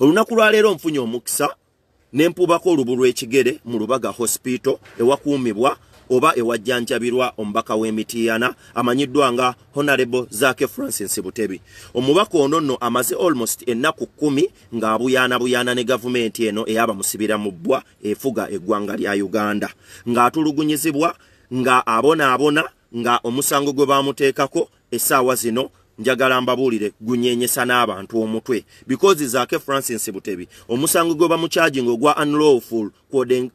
olunaku lwaleero nfunye omukisa nempubako olubu lwekigere mu lubaga hospital ewakuumibwa oba ewajjanjabirwa omubaka w'emitiyana amanyiddwa nga honorable zake francis butebi omubaka ono nno amaze almost ennaku kumi ng'abuyaanabuyaana ne gavumenti eno eyabamusibira mu bbwa efuga eggwanga lya uganda ng'atulugunyizibwa nga abonaabona nga omusango gwe bamuteekako essaawa zino njagala mbabulire gunyenyesa n'abantu omutwe bikozi zaake francis butebi omusango gwe bamucyagingo gwa unlawful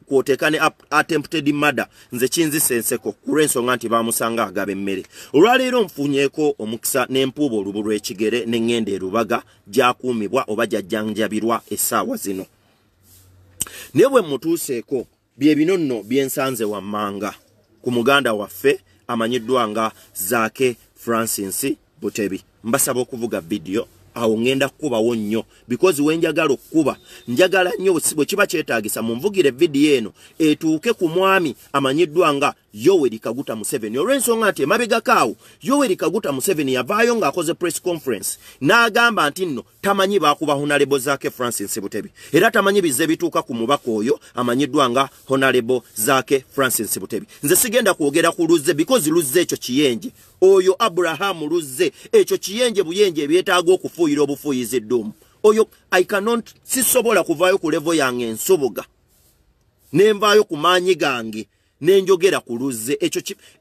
kwoteeka ne attempted murder nze kinzisa enseko kulw'ensonga nti baamusanga agaba emmere olwaleero nfunyeeko omukisa n'empuuba olubu lw'ekigere neŋŋenda erubaga gyakuumibwa oba gyajjanjabirwa essaawa zino naye bwe mmutuuseeko bye bino nno byensanze wammanga ku muganda waffe amanyiddwa nga zaake francis butebi mbasaba okuvuga vidiyo awo ngenda kukubawo nnyo bikozi wenjagala okukuba njagala nnyo bwe kiba kyetagisa munvugire vidiyo eno etuuke ku mwami amanyiddwa nga yoweri kaguta museveni olw'ensonga nti emabegakaawo yoweri kaguta museveni yavaayo ng'akoze press conference n'agamba nti nno tamanyi baakuba honalebo zaake francis butebi era tamanyi bizza ebituuka ku mubaka oyo amanyiddwa nga honalebo zaake francis butebi nze sigenda kwogera ku luzze bikozi luzze ekyo kiyenje oyo aburahamu luzze ekyo kiyenje buyenje ebyetaaga okufuuyira obufuuyiza eddumu oyo i canot sisobola kuvaayo ku levo yange ensoboga ne nvaayo ku maanyi gange nenjogera ku luzze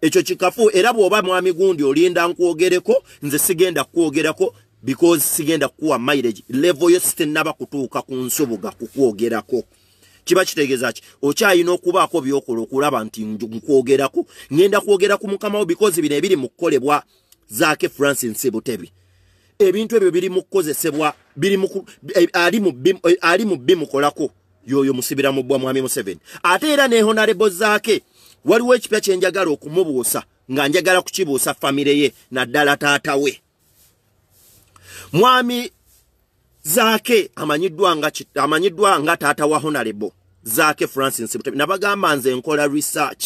ekyo kikafu era bw'oba mwami gundi olinda nkwogereko nze sigenda kwogerako because sigenda kuwa mileage levo yo sitenaba kutuuka ku nsubuga kukwogerako kiba kitegeeza ki okyayina okubaako byokola okulaba nti nkwogerako ŋenda kwogera ku mukamawo because bino ebiri mu kukolebwa zaake francis butebi ebintu ebyo biri mu kukozesebwa eh, ali mu eh, bimukolako yoyo musibira mu bwa mwami museveni ate era nehonarebo zaake waliwo ekipya kyenjagala okumubuusa nga njagala kukibuusa famire ye naddala taata we mwami zaake amanyiddwa nga taata wa honarebo zaake francis nabagamba nze nkola research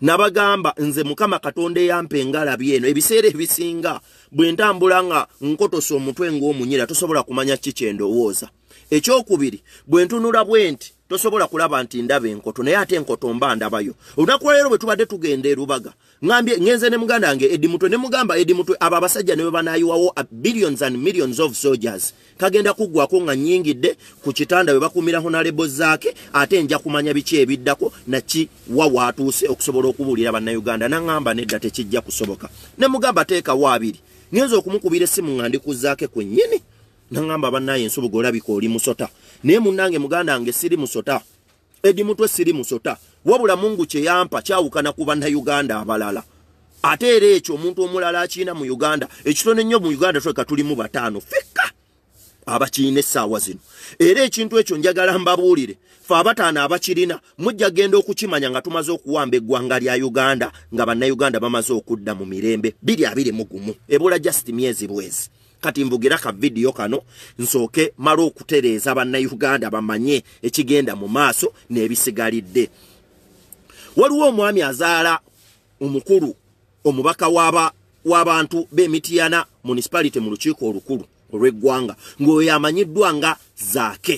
nabagamba nze mukama katonda eyampa engala byeno ebiseera ebisinga bwe ntambula nga nkotosa omutwe ngaomunyira tosobola kumanya kikyendowooza ekyokubiri bwentunula bwenti tosobola kulaba nti ndaba enkoto naye ate enkoto mba ndabayo olunakulwaleero bwe tubadde tugenda erubaga ambye ŋenze ne muganda wange edimutwe ne mugamba edimutwe abo abasajja nebwe banayiwawo uh, billions and millions of soldiers kagenda kuggwako nga nyingidde ku kitanda bwe bakuumiraho nalebo zaake ate nja kumanya biki ebiddako naki wawaatuuse okusobola okubuulira bannayuganda naŋamba nedda tekijja kusoboka ne mugamba teekawo abiri ŋenza okumukubira esimu nga ndikuzaake kwennyini nangamba banaye nsubuga olabika oli musota naye munange muganda wange siri musota edi mutwe siri musota wabula mungu kyeyampa kyawukana ku bannayuganda abalala ate era ekyo omuntu omulala akiina mu uganda ekitone ennyo mu uganda tweka tulimu bataano fikka abakiina essaawa zino era ekintu ekyo njagala mbabuulire fe abataano abakirina mujja genda okukimanya nga tumaze okuwamba eggwanga lya uganda nga bannayuganda bamaze okudda mu mirembe biri abiri mugumu ebula just myezi bwezi kati mvugira ka video kano nsoke mara okutereeza bannayuganda bamanye ekigenda mu maaso n'ebisigalidde waliwo omwami azaala omukulu omubaka w'abantu waba, b'emitiyana munisipalite mu lukiiko olukulu olw'eggwanga ng'oyo amanyiddwa nga zaake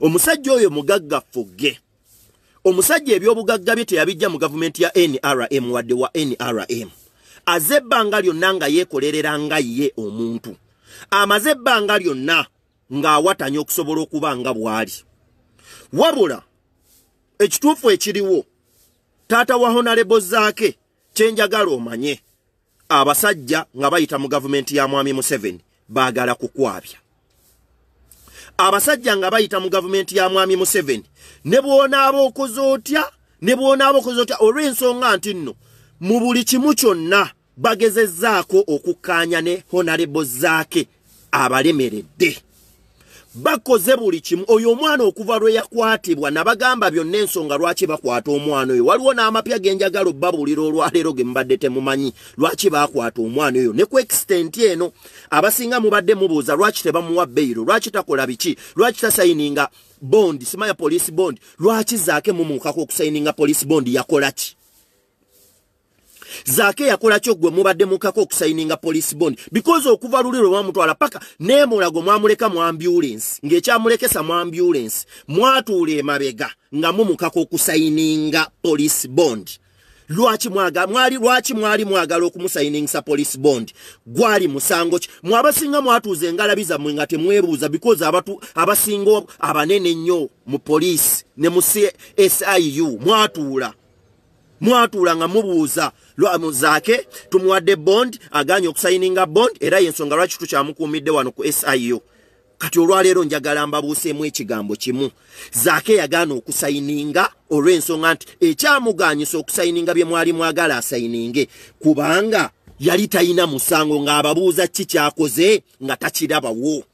omusajja oyo mugaggafugge omusajja ebyobugagga bye teyabijja mu gavumenti ya nrm wadde wa nrm aze ebbanga lyonna nga yeekolerera nga ye omuntu amaze ebbanga lyonna ng'awatanya okusobola okuba nga bw'ali wabula ekituufu ekiriwo taata wa honalebo zaake kyenjagala omanye abasajja nga bayita mu gavumenti ya mwami museveni baagala kukwabya abasajja nga bayita mu gavumenti ya mwami museveni ne bw'onaaba okoza otya ne bw'onaaba okoza otya olw'ensonga nti nno mu buli kimu kyonna bagezezzaako okukkaanya ne honalebo zaake abalemeredde bakoze buli kimu oyo omwana okuva lwe yakwatibwa nabagamba byonna ensonga lwaki bakwata omwana oyo waliwo n'amapya genjagala obabuulira olwaleero ge mubadde temumanyi lwaki bakwata omwana oyo ne ku ekisitenti eno abasinga mubadde mubuuza lwaki tebamuwa bbeyiro lwaki takola biki lwaki tasayininga bondi simaya poliisi bondi lwaki zaake mumuukako okusayininga poliisi bondi yakola ki zaake yakolakyo gwe mubadde mukako okusayininga police bond because okuva luli lwe mwamutwala paka neemulago mwamuleka mu ambulance ng'ekyamulekesa mu ambulance mwatuula emabega nga mumukako okusayininga police bond lwaki mwaga mwali lwaki mwali mwagala okumusayiningisa police bond gwali musango ki mwabasinga mwatuuza engalabi zammwe nga temwebuuza because abatu abasinga abanene nnyo mu police ne mu csiu mwatuula mwatuula nga mubuuza lwamuzaake tumuwadde bond aganye okusayininga bond era yensonga lwaki tukyamukuumidde wano ku siu kati olwaleero njagala mbabuuseemu ekigambo kimu zaake yagaana okusayininga olw'ensonga nti ekyamuganyisa okusayininga bye mwali mwagala asayininge kubanga yali tayina musango ng'ababuuza ki kyakoze nga takirabawo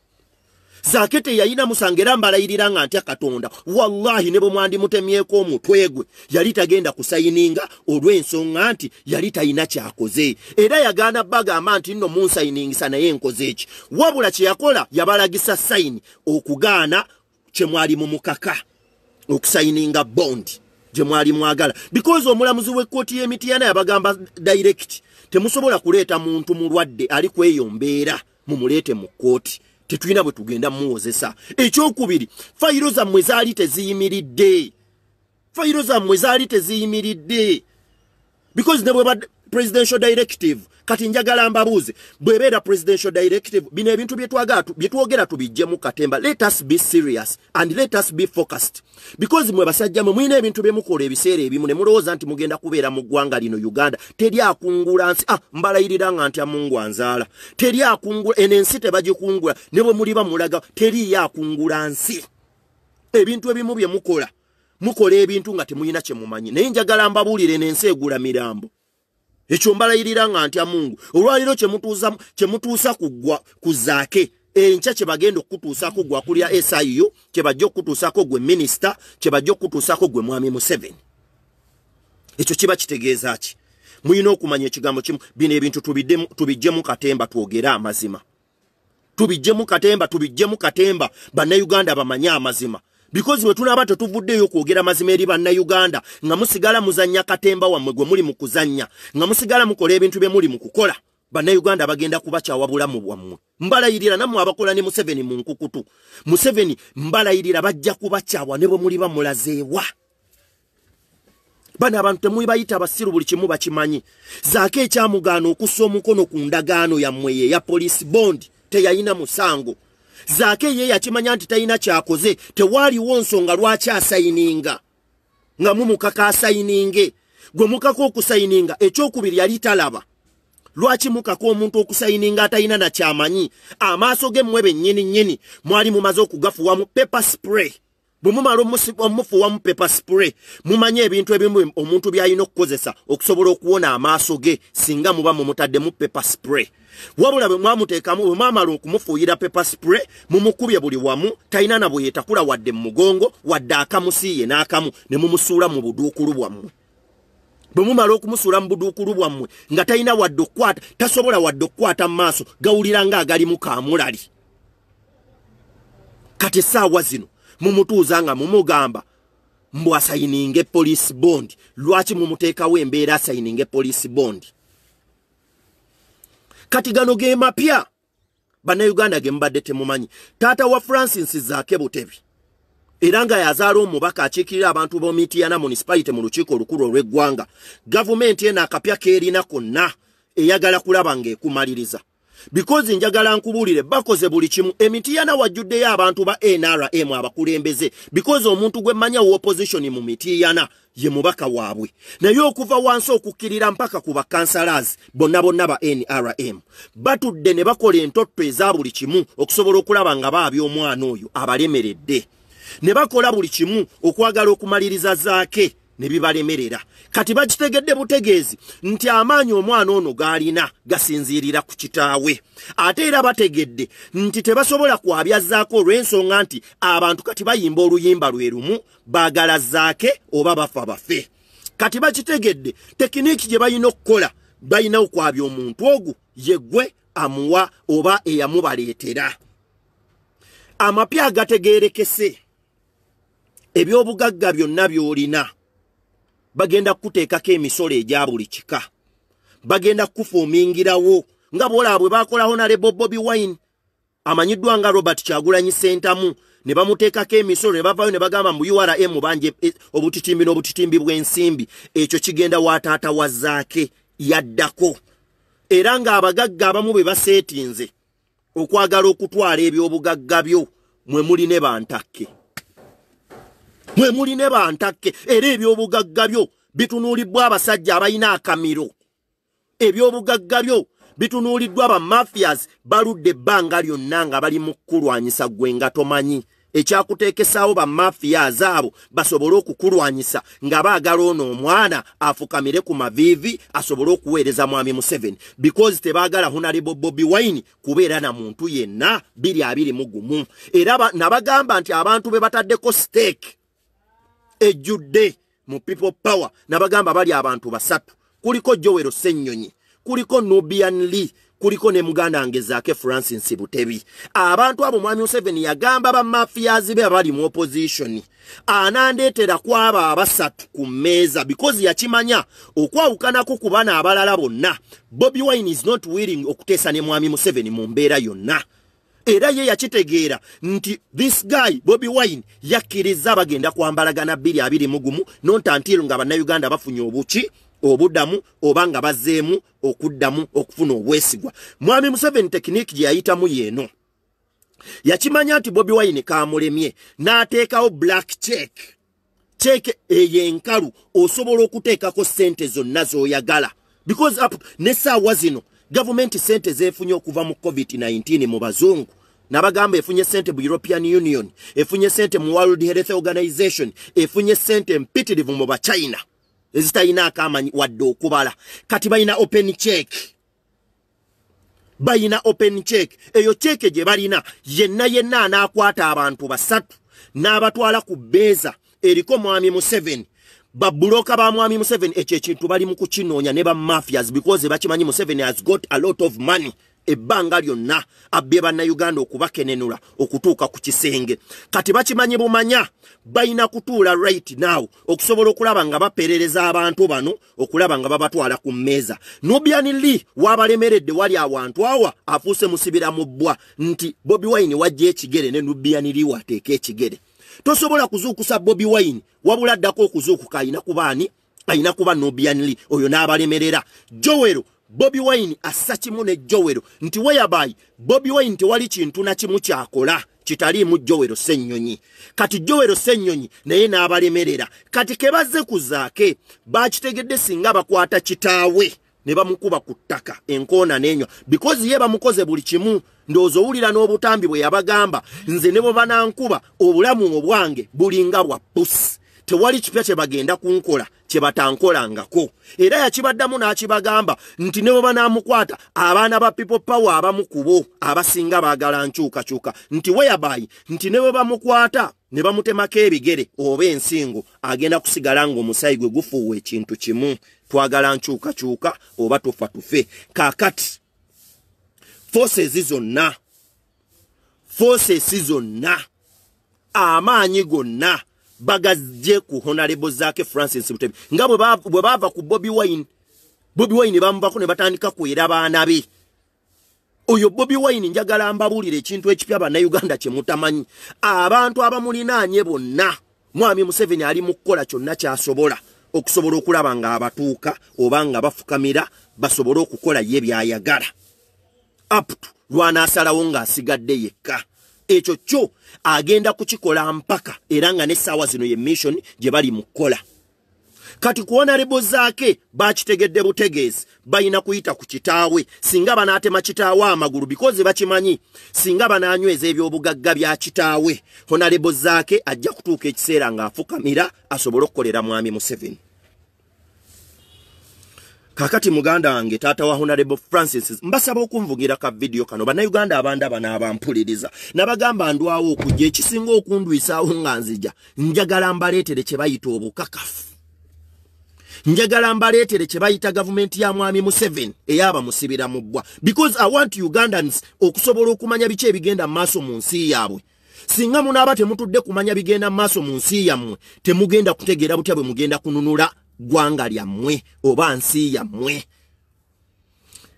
zaake teyayina musanga era mbalayirira nga ntya katonda wallahi ne bwemwandimutemyeko omutwe gwe yali tagenda kusayininga olw'ensonga nti yali tayina kyakoze era yagaana bagamba nti nno munsayiningisa naye nkoze eki wabula kye yakola yabalagisa sayini okugaana kye mwali mu mukaka okusayininga bondi gye mwali mwagala bikozi omulamuzi w'ekkooti y'emitiyana yabagamba dairekiti temusobola kuleeta muntu mulwadde ali kweyo mbeera mumuleete mu kkooti tetulina bwe tugenda muwozesa ekyokubiri fayiro zammwe zaali teziyimiridde fayiro zammwe zaali teziyimiridde because ne bwe ba presidential directive kati njagala mbabuze bwebera presidential directive bino ebintu byetwagala byetwogera tubijje mu katemba let us be serious and let us be focused because mwe basajja mwe mulina ebintu byemukola ebiseera ebimu ne mulowooza nti mugenda kubeera mu ggwanga lino uganda teri akungula nsi ah mbalayirira nga nti amungu anzaala teri akungula eno ensi tebagikungula ne bwe muliba mulaga teriyo akungula nsi ebintu ebimu byemukola mukola ebintu nga temulina kyemumanyi naye njagala mbabuulire n'ensi egula mirambo ekyo mbalayirira nga ntya mungu olwaliro kyemutuusa kuzaake enkya kye bagenda okutuusako gwa kulya esiu kye bajja okutuusako gwe minisita kye bajja okutuusako gwe mwami museveni ekyo kiba kitegeeza ki mulina okumanya ekigambo kimu bino ebintu tubijjemu katemba twogere amazima tubijjemu katemba tubijjemu katemba bannayuganda bamanye amazima because we tunaba tetuvuddeyo kwogera mazima eri bannayuganda nga musigala muzannya katemba wammwe gwe muli mu kuzannya nga musigala mukola ebintu bye muli mu kukola bannayuganda bagenda kubakyawa bulamu bwammwe mbalayirira nammwe abakola ne museveni mu nkukutu museveni mbalayirira bajja kubakyawa ne bwe muli bamulazeewa bano abantu temuli bayita abasiru buli kimu bakimanyi zaako ekyamugaano okussa omukono ku ndagaano yammwe yeya poliisi bondi teyayina musango zaake ye yakimanya nti talina kyakoze tewaaliwo nsonga lwaki asayininga nga mumukaka asayininge gwe mukaka okusayininga ekyokubiri yali talaba lwaki mukaka omuntu okusayininga atalina nakyamanyi amaaso gemmwe bennyini nnyini mwali mumaze okugafuwamu pepper spray bwe mumala omufuwa mu pepa spray mumanye ebintu ebimu omuntu by'alina okukozesa okusobola okuwona amaaso ge singa muba mumutaddemu pepa spray wabula bwe mwamuteekamu bwe mwamala okumufuuyira pepa spray mumukubye buli wamu talina na bweyetakula wadde mu mugongo wadde akamusiiye n'akamu ne mumusuula mu buduukulu bwammwe bwe mumala okumusuula mu buduukulu bwammwe nga talina wadde okukwata tasobola wadde okukwata mu maaso gawulira ngaagalimu kamulali kati essaawa zino mumutuuza nga mumugamba mbu asayininga epolisi bondi lwaki mumuteekawo embeera asayininga epolisi bondi kati gano ge mapya bannayuganda ge mubadde temumanyi taata wa francis zaake butebi era nga yazaala omubaka akiikirira abantu bomitiyana munisipalite mu lukiiko olukulu olw'eggwanga gavumenti eno akapya keerina konna eyagala kulaba ng'ekumaliriza bikozi njagala nkubuulire bakoze buli kimu emiti yana wajjuddeyo abantu ba nrm abakulembeze bikozi omuntu gwe mmanya woopositioni mu miti yana ye mubaka waabwe naye okuva wansi okukkirira mpaka ku bakansalas bonna bonna ba nrm batudde ne bakola entotto eza buli kimu okusobola okulaba nga baaby omwana oyo abalemeredde ne bakola buli kimu okwagala okumaliriza zaake ne bibalemerera kati bakitegedde butegeezi nti amaanyi omwana ono g'alina gasinziirira ku kitaawe ate era bategedde nti tebasobola kwabyazzaako olw'ensonga nti abantu kati bayimba oluyimba lwe lumu baagala zzaake oba bafa bafe kati bakitegedde tekiniiki gye balina okukola balina okwabya omuntu ogu ye ggwe amuwa oba eyamubaleetera amapya agategeerekese ebyobugagga byonna by'olina bagenda kuteekako emisolo egya buli kika bagenda kufuumingirawo nga boolaa bwe baakolaho na lebobobi wine amanyiddwa nga robert kyagulanyi sentamu ne bamuteekako emisolo ne bavayo ne bagamba mu urm bangi e, obutitimbi n'obutitimbi bw'ensimbi ekyo kigenda wataata wazaake yaddako era ng'abagagga abamu be baseetinze okwagala okutwala eby'obugagga byo mwe muline bantakke mwe muline bantakke era ebyobugagga byo bitunuulibwa abasajja abalina akamiro ebyobugagga byo bitunuuliddwa ba mafias baludde ebbanga lyonna nga bali mu kukulwanyisa gwe nga tomanyi ekyakuteekesaawo ba mafias abo basobole okukulwanyisa nga baagala ono omwana afukamire ku maviivi asobole okuweereza mwami museveni bikozi tebaagala hunalibo bobi waini kubeera na muntu yenna biri abiri mu gumu era nabagamba nti abantu be bataddeko steeki ejjudde mu people power nabagamba bali abantu basatu kuliko jowero senyonyi kuliko nubian lee kuliko ne muganda wange zaake francis butebi abantu abo mwami museveni yagamba bamafiyazi be abali mu opozishoni anandeetera ku abo abasatu ku mmeeza because yakimanya okwawukanako ku bana abalala bonna bobi wine is not willing okuteesa ne mwami museveni mu mbeera yonna era ye yakitegeera nti this guy bobi wine yakkiriza bagenda kwambalagana 221 nontantiro nga bannayuganda bafunye obuki obuddamu oba nga bazeemu okuddamu okufuna obwesigwa mwami museveni tekiniiki gye yayitamu yeeno yakimanya nti bobi wine kamulemye n'ateekawo black check check eyo enkalu osobola okuteekako sente zonna z'oyagala because up nesaawa zino gavumenti sente zefunye okuva mu covid 19 mu bazungu nabagamba efunye sente mu european union efunye sente mu world health organization efunye sente mpitirivu mu bachina ezitayina akamanyi wadde okubala kati bayina open check bayina open check eyo cheke gye balina yenna yenna anaakwata abantu basatu n'abatwala ku beeza eriko mwami mu 7 babuloka ba mwami museveni ekyo ekintu bali mu kukinoonya ne bamafias because bakimanyi museveni has got a lot of money ebbanga lyonna abbye bannayuganda okubakenenula okutuuka ku kisenge kati bakimanyi bumanya balina kutuula right now okusobola okulaba nga baperereza abantu bano okulaba nga babatwala ku mmeeza nobian lee waabalemeredde wali awantu awa afuuse musibira mu bbwa nti bobi wine wajja ekigere ne nobian lee wateeka ekigere tosobola kuzuukusa bobi wine wabula addako okuzuukuka ayina kubaani ayina kuba nobianli oyo n'abalemerera jowero bobi wine assa kimu ne jowero nti weyabayi bobi wine tewali kintu nakimu kyakola kitaliimu jowero senyonyi kati jowero senyonyi naye n'abalemerera kati ke bazze kuzaake bakitegedde singa bakwata kitaawe ne bamukuba ku ttaka enkoona n'enywa bikozi ye bamukoze buli kimu ndowooza owulira n'obutambi bwe yabagamba nze ne bwe banankuba obulamu obwange bulinga bwa pusi tewali kipya kyebagenda kunkola kyebatankolangako era yakibaddamu n'akibagamba nti ne weba n'amukwata abaana ba people power abamu ku bo abasinga baagala nkyukakyuka nti weyabayi nti ne webamukwata ne bamutemako ebigere oba ensingo agenda kusigala ng'omusayi gwe gufuuwa ekintu kimu twagala nkyukakyuka oba tufa tufe kaakati forces zonna forces zonna amaanyi gonna bagazje ku honorable zake Francis Mutebi nga bwe bava ku Bobby Wine Bobby Wine bamubako ne batandika kuera baana be oyo Bobby Wine njagala mbabulire ekintu ekipya bana Uganda kye mutamanyi abantu abamulinaanye bonna mwami Museveni ali mukola kyonna kyasobola okusobola okulaba nga abatuuka oba nga bafukamira basobole okukola ye byayagala aptu lwanaasalawo ng'asigadde yekka ekyo kyo agenda kukikola mpaka era nga n'essaawa zino ye mission gye bali mu kkola kati kuwona rebo zaake bakitegedde butegeezi balina kuyita ku kitaawe singa banaatema kitaawe amagulu bikozi bakimanyi singa banaanyweza ebyobugagga bya kitaawe honarebo zaake ajja kutuuka ekiseera ng'afukamira asobole okukolera mwami museveni kakati muganda wange taata wa honorable francis mbasaba okunvugira ka vidiyo kano bannayuganda abandaba n'abampuliriza nabagamba ndwawo okujja ekisinga okundwisaawo nga nzija njagala mbaleetere kye bayita obukakafu njagala mbaleetere kye bayita gavumenti ya mwami museven eyabamusibira mu bwa because i want ugandans okusobola okumanya biki ebigenda mumaaso mu nsi yaabwe singa munaaba temutudde kumanya bigenda mumaaso mu nsi yammwe temugenda kutegeera butya bwe mugenda kununula ggwanga lyammwe oba nsi yammwe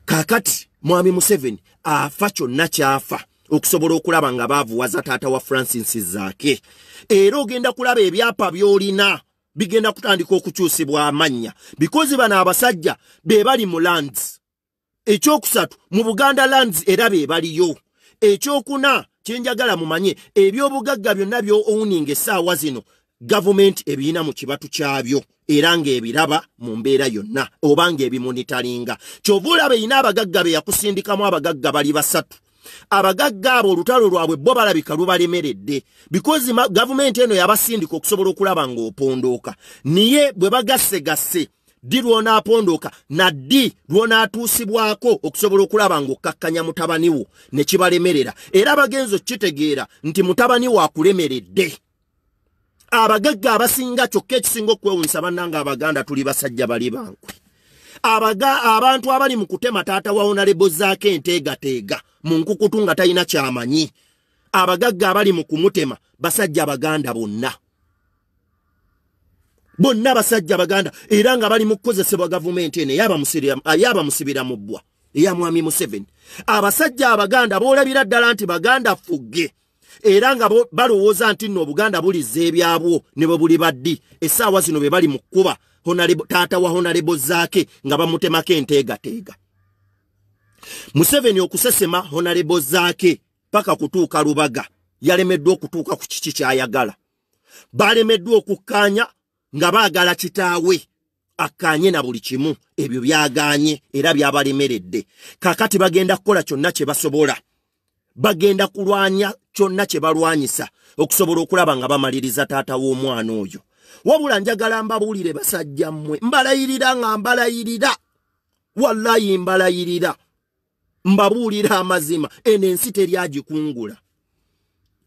kaakati mwami museveni afa kyonna kyafa okusobola okulaba nga baavuwaza taata wa francis zaake era ogenda kulaba ebyapa by'olina bigenda kutandika okukyusibwa amannya bikozi bano abasajja be bali mu lands ekyokusatu mu buganda lands era be baliyo ekyokuna kyenjagala mumanye ebyobugagga byonna by'owuninga essaawa zino gavumenti ebiina mu kibatu kyabyo era ng'ebiraba mu mbeera yonna oba ng'ebimonitalinga kyova olaba erina abagagga be yakusindikamu abagagga bali basatu abagagga abo olutalo lwabwe bo balabika lubalemeredde bikozi gavumenti eno yabasindika okusobola okulaba ng'opondooka niye bwe bagassegasse ddi lw'onaapondooka naddi lw'onaatuusibwako okusobola okulaba ng'okkakkanya mutabani wo ne kibalemerera era bagenzi okkitegeera nti mutabani wo akulemeredde abagagga abasinga kyokka ekisinga okwewunyisa bannanga abaganda tuli basajja bali bankwe abantu abali mu kutema taata waonalebo zaako enteegateega mu nkukutu nga talina kyamanyi abagagga abali mu kumutema basajja baganda bonna bonna basajja baganda era nga bali mu kukozesebwa gavumenti eno eyabamusibira mu bwa eya mwami museveni abasajja abaganda boolabira ddala nti baganda fugge era nga balowooza nti nno obuganda buliza ebyabwo ne bwe buli baddi essaawa zino bwe bali mu kkuba taata wa honalebo zaake nga bamutemako enteegateega museveni okusesema honalebo zaake paka kutuuka lubaga yalemeddwa okutuuka ku kiki kyayagala baalemeddwa okukkaanya nga baagala kitaawe akkaanye na buli kimu ebyo byagaanye era byabalemeredde kaakati bagenda kukola kyonna kye basobola bagenda kulwanya kyonna kye balwanyisa okusobola okulaba nga bamaliriza taata w'omwana oyo wabula njagala mbabuulire basajja mmwe mbalayirira nga mbalayirira wallayi mbalayirira mbabuulira amazima eno ensi teryagikungula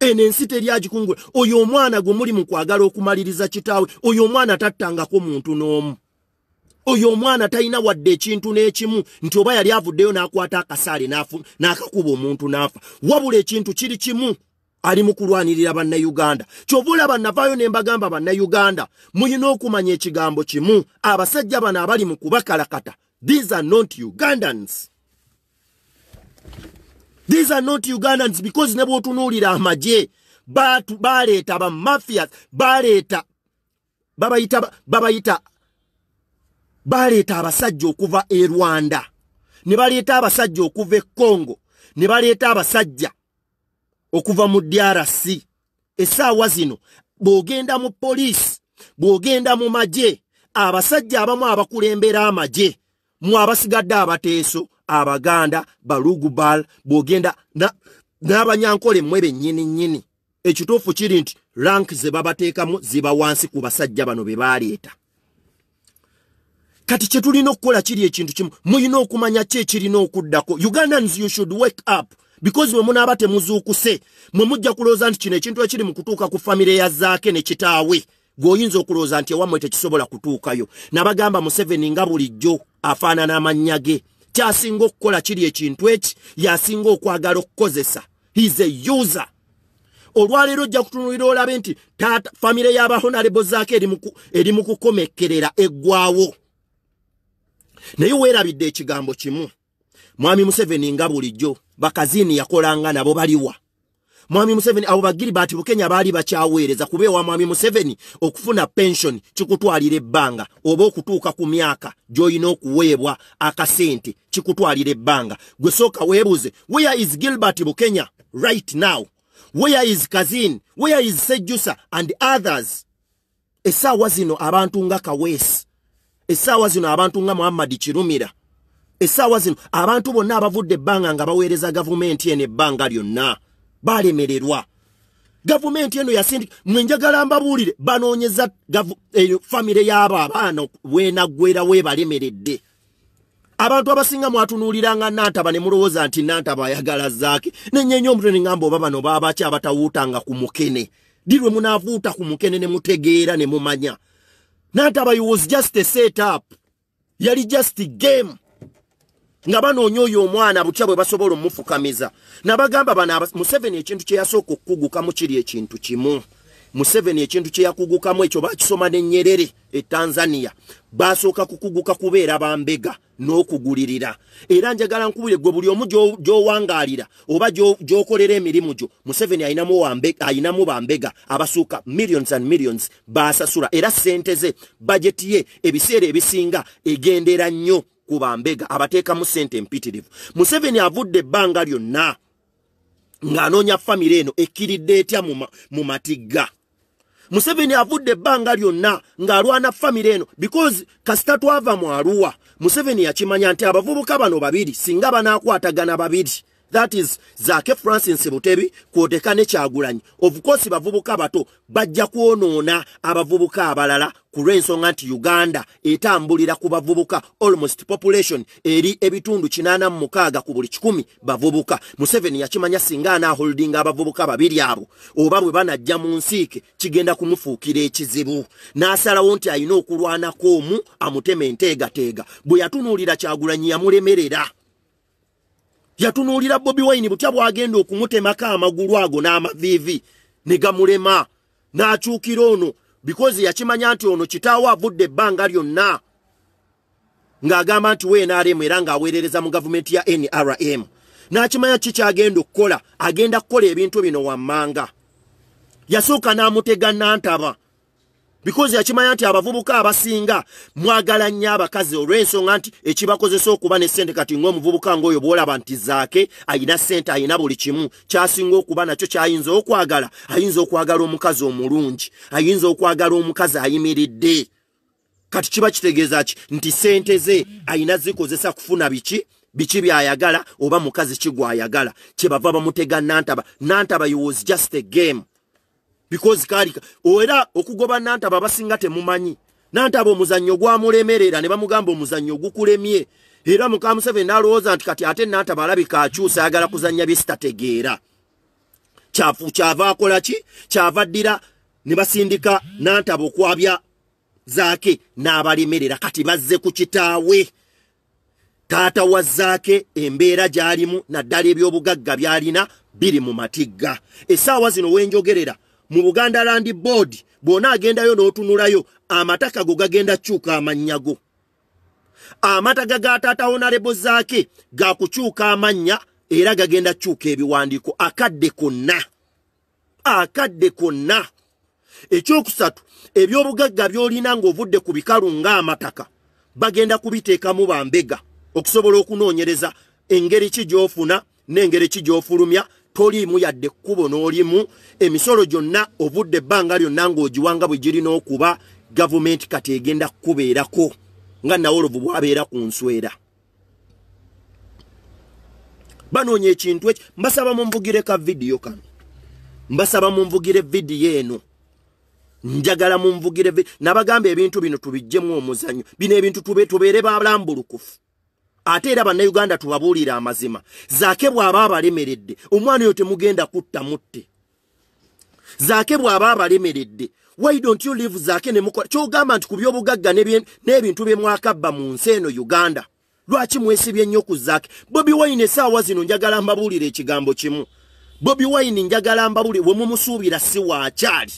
eno ensi teryagikungula oyo omwana gwe muli mu kwagala okumaliriza kitaawe oyo omwana tattangako muntu n'omu oyo omwana talina wadde ekintu n'ekimu nti oba yali avuddeyo n'akwata akasaale n'akakuba omuntu n'afa wabula ekintu kiri kimu ali mu kulwanirira bannayuganda kyova olaba navaayo ne mbagamba bannayuganda muyina okumanya ekigambo kimu abasajja bano abali mu kubakalakata these are not ugandans these are not ugandans because ne bwotunuulira amagye baleeta bamafias baleeta babayita babayita baleeta abasajja okuva e rwanda ne baleeta abasajja okuva e congo ne baleeta abasajja okuva mu drc essaawa zino bw'ogenda mu poliisi bw'ogenda mu magye abasajja abamu abakulembera amagye mu abasigadde abateeso abaganda balugubal bw'ogenda n'abanyankole mmwe bennyini nnyini ekituufu kiri nti rank ze babateekamu ziba wansi ku basajja bano be baleeta kati kye tulina okukola kiri ekintu kimu mulina okumanya ki ekirina okuddako ugandans you should wake up because mwe munaaba temuzuukuse mwe mujja kulowooza nti kino ekintu ekiri mu kutuuka ku famire yazaake ne kitaawe gweoyinza okulowooza nti ewammwe tekisobola kutuukayo nabagamba museveni nga bulijjo afaanana amannya ge kyasinga okukola kiri ekintu eki yasinga okwagala okukozesa heis a user olwaleero ojja kutunulira olabe nti famire y'abahonarebo zaako eri mu kukomekkerera eggwaawo naye weerabidde ekigambo kimu mwami museveni nga bulijjo bakaziini yakolanga nabo baliwa mwami museveni abo bagiribati bukenya baali bakyaweereza kuba ewa mwami museveni okufuna pension kikutwalira ebbanga oba okutuuka ku myaka gy'olina okuweebwa akasente kikutwalira ebbanga gwe sooka weebuze where is gilbert bukenya right now where is kazin where is sejusa and others essaawa zino abantu nga kaweesi essaawa zino abantu nga muhammadi kirumira essaawa zino abantu bonna abavudde ebbanga nga baweereza gavumenti eno ebbanga lyonna baalemererwa gavumenti eno yasindika mwenjagala mbabuulire banoonyeza eh, famire y'abo abaana weenaggwera weebalemeredde abantu abasinga mwatunuuliranga nantaba ne mulowooza nti nantaba ayagala zaaki nenyeenya omutwe ne ŋamba oba bano baabaki abatawuutanga ku mukene ddi lwe munaavuuta ku mukene ne mutegeera ne mumanya nataba he was just a set up yali just game nga banoonya oyo omwana butya bwe basobola omufukamiza nabagamba bano museveni ekintu kyeyasooka okukugukamu kiri ekintu kimu museveni ekintu kyeyakugukamu ekyo bakisoma nenyerere etanzania basooka kukuguka kubeera bambega n'okugulirira era njagala nkubire gwe buli omu gy'owangaalira oba gy'okolera emirimu gyo museveni ayinamu bambega abasuuka millions and millions baasasula era sente ze bajeti ye ebiseera ebisinga egendera nnyo ku bambega abateekamu sente empitirivu museveni avudde ebbanga lyonna ng'anoonya famire eno ekkiridde etya mu matigga museveni avudde ebbanga lyonna ng'alwana famire eno because kasita twava mu aluwa museveni yakimanya nti abavubuka bano babiri singa banakwatagana babiri that is zaake francis butebi kwoteka ne kyagulanyi obukoosi bavubuka abato bajja kwonoona abavubuka abalala ku lw'ensonga nti uganda etambulira ku bavubuka almost population eri ebitundu 86 ku buli 1 bavubuka museveni yakimanya singa anaholdinga abavubuka babiri abo oba bwe banajja mu nsiike kigenda kumufuukira ekizibu n'asalawo nti ayina okulwanako omu amuteme enteegateega bwe yatunuulira kyagulanyi yamulemerera yatunuulira bobi wine butya bwagenda okumutemako amagulu ago n'amavivi ne gamulema n'akyukira ono bikozi yakimanya nti ono kitaawo avudde ebbanga lyonna ng'agamba nti wenrm era ng'aweerereza mu gavumenti ya nrm n'akimanya kikyagenda okukola agenda kukola ebintu bino wammanga yasooka n'amutega nantaba na bikuzi yakimanya nti abavubuka abasinga mwagala nnyo abakazi olw'ensonga nti ekibakozesa okuba nesente kati ngaomuvubuka ngaoyo bwolaba nti zaake ayina sente ayina buli kimu kyasinga okuba nakyo kyayinza okwagala ayinza okwagala omukazi omulungi ayinza okwagala omukazi ayimiridde kati kiba kitegeeza ki nti sente ze ayina zikozesa kufuna biki biki byayagala oba mukazi kigwayagala kyebava bamutega nantaba nantaba yiwas just a game because kalika era okugoba nantaba abasinga temumanyi nantaba omuzannyo gwamulemerera ne bamugamba omuzannyo gukulemye era muka museveni nalowooza nti kati ate nantaba alabika akyusa ayagala kuzannya byesitategeera kyava akola ki kyava ddira ne basindika nantaba okwabya zaake n'abalemerera kati bazze ku kitaawe taata wazaake embeera gy'alimu naddala ebyobugagga byalina biri mu matigga essaawa zino wenjogerera mu buganda land board bw'ona agendayo n'otunulayo amataka go gagenda kukyuka amannya go amataga ga taata honarebo zaake ga kukyuka amannya era gagenda kukyuka ebiwandiiko akadde konna akadde konna ekyokusatu ebyobugagga by'olina ng'ovudde ku bikalu ng'amataka bagenda kubiteekamu bambega okusobola okunoonyereza engeri ki gy'ofuna n'engeri ki gy'ofulumya toliimu yadde kkubo n'olimu emisolo gyonna obudde ebbanga lyonna ng'ogiwanga bwe girina okuba gavumenti kati egenda kkubeerako nga nawolovu bwabeera ku nsweera banoonya ekintu eki mbasaba mumvugire ka vidiyo kano mbasaba mumvugire vidiyo eno njagala mumvugire nabagamba ebintu bino tubiggyemu omuzannyo bino ebintu tubeere balambulukufu ate era bannayuganda tubabuulire amazima zaake bw'aba abalemeredde omwana oyo temugenda kutta mutte zaake bw'aba abalemeredde why don't you live zaake kyogamba nti ku byobugagga n'ebintu byemwakabba mu nsi eno uganda lwaki mwesibye ennyo ku zaake bobi wine esaawa zino njagala mbabuulira ekigambo kimu bobi wine njagala mbabuulire wemumusuubira si waakyali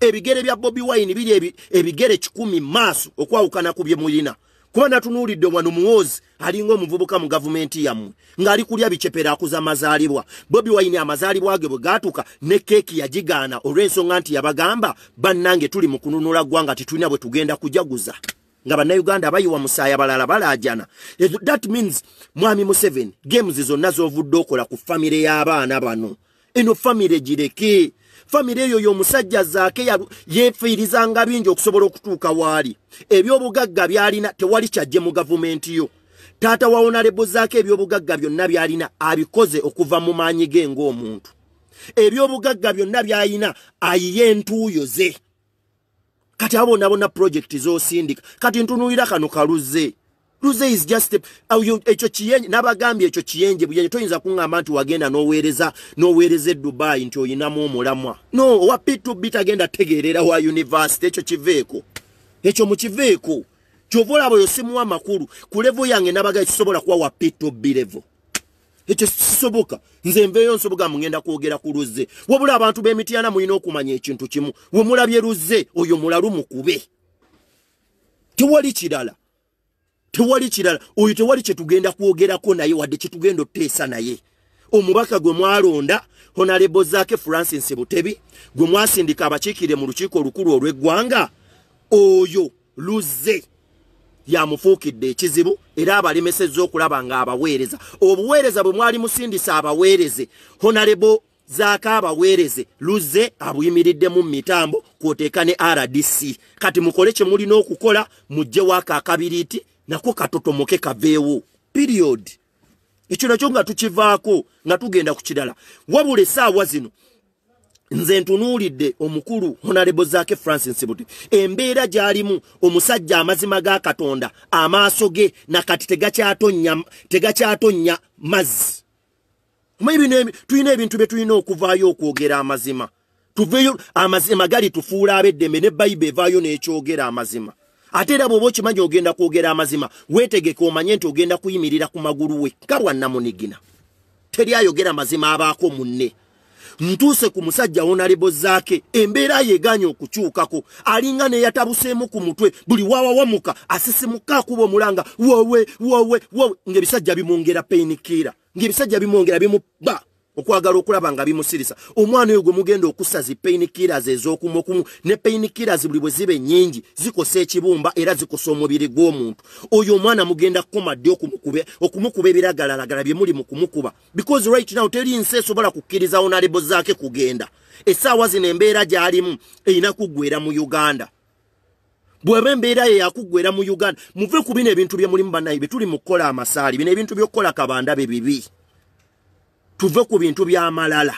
ebigere bya bobi wine biri ebigere kikumi maaso okwawukana ku byemulina kuba natunuulidde wano muwoozi alinga omuvubuka mu gavumenti yammwe ng'ali kulya bicepera akuza amazaalibwa bobi waine amazaalibwa ge bwe gaatuka ne keeki yagigaana olw'ensonga nti yabagamba bannange tuli mu kununula ggwanga titulina bwe tugenda kujaguza nga bannayuganda bayiwa musaaya balala balaajana eh, that means mwami museveni games zonna z'ovudde okola ku famire y'abaana bano eno famire gireke famire eyo yomusajja zaake yeefiirizanga bingi okusobola okutuuka waali ebyobugagga byalina tewali kyajje mu gavumenti yo taata wa honarebo zaake ebyobugagga byonna byalina abikoze okuva mu maanyi ge ng'omuntu ebyobugagga byonna byayina ayiye entuuyo ze kati abonabona purojekiti z'osindika kati ntunuulira kano kaluze luze is just ekyo uh, kiyenje nabagambye ekyo kiyenje buyenje toyinza kuŋŋamba nti wagenda noweereza noweereza edubayi nti oyinamu omulamwa no owa p2b tagenda tegeerera wa univesity ekyo kiveeko ekyo mukiveeko kyova olaba oyo simuwa amakulu ku levo yange nabagambye kisobola kuwa wa p2b levo ekyo kisoboka nze nveeyo nsoboka mugenda kwogera ku luze wabula abantu b'emityana mulina okumanya ekintu kimu wemulabye luze oyo mulalumukube tewali kirala tewali kirala oyo tewali kyetugenda kwogerako naye wadde kyetugenda oteesa naye omubaka gwe mwalonda honalebo zaake francis butebi gwe mwasindika abakiikire mu lukiiko olukulu olw'eggwanga oyo luze yamufuukidde ekizibu era abalemesezza okulaba nga abaweereza obuweereza bwe mwali musindisa abaweereze honalebo zaaka abaweereze luze abuyimiriddemu mumitambo kwoteeka ne rdc kati mukole kye mulina okukola mujje waaka akabiriiti nako katotomoke kaveewo period ekyo nakyo nga tukivaako nga tugenda ku kirala wabula essaawa zino nze ntunuulidde omukulu honarebo zaake francis bud embeera gy'alimu omusajja amazima ga katonda amaaso ge nakati tegakyatonnya mazzi tulina ebintu bye tulina okuvaayo okwogera amazima tuveyo amazima gali tufuula abeddembe ne bayibu evaayo n'ekyogera amazima ate era bwoba okimanyi ogenda kwogera amazima weetegeke omanye nti ogenda kuyimirira ku magulu we ngalwa namunigina teri ayogera mazima abaako munne ntuuse ku musajja wonalebozaake embeera yeganye okukyukako alinga neyatabuseemu ku mutwe buli wawawamuka asisimuka akuba omulanga wowe wowe wowe ngaebisajja bimwongera peinikiira ngaebisajja bimwongera bimubba okwagala okulaba nga bimusirisa omwana oyo gwe mugenda okussa zi painikiras ez'okumukumu ne painikiras buli bwe ziba ennyingi zikosa ekibumba era zikosa omubiri gw'omuntu oyo omwana mugenda kkomadde okumukuba ebiragalalagala bye muli mu kumukuba because right now teri nsi esobola kukkiriza onalebo zaake kugenda essaawa zino embeera gy'alimu erina kuggwera mu uganda bweba embeera ye yakuggwera mu uganda muve ku bino ebintu bye mulimu banaye bye tuli mu kukola amasaali bino ebintu by'okukola kabanda be bibi tuve ku bintu byamalala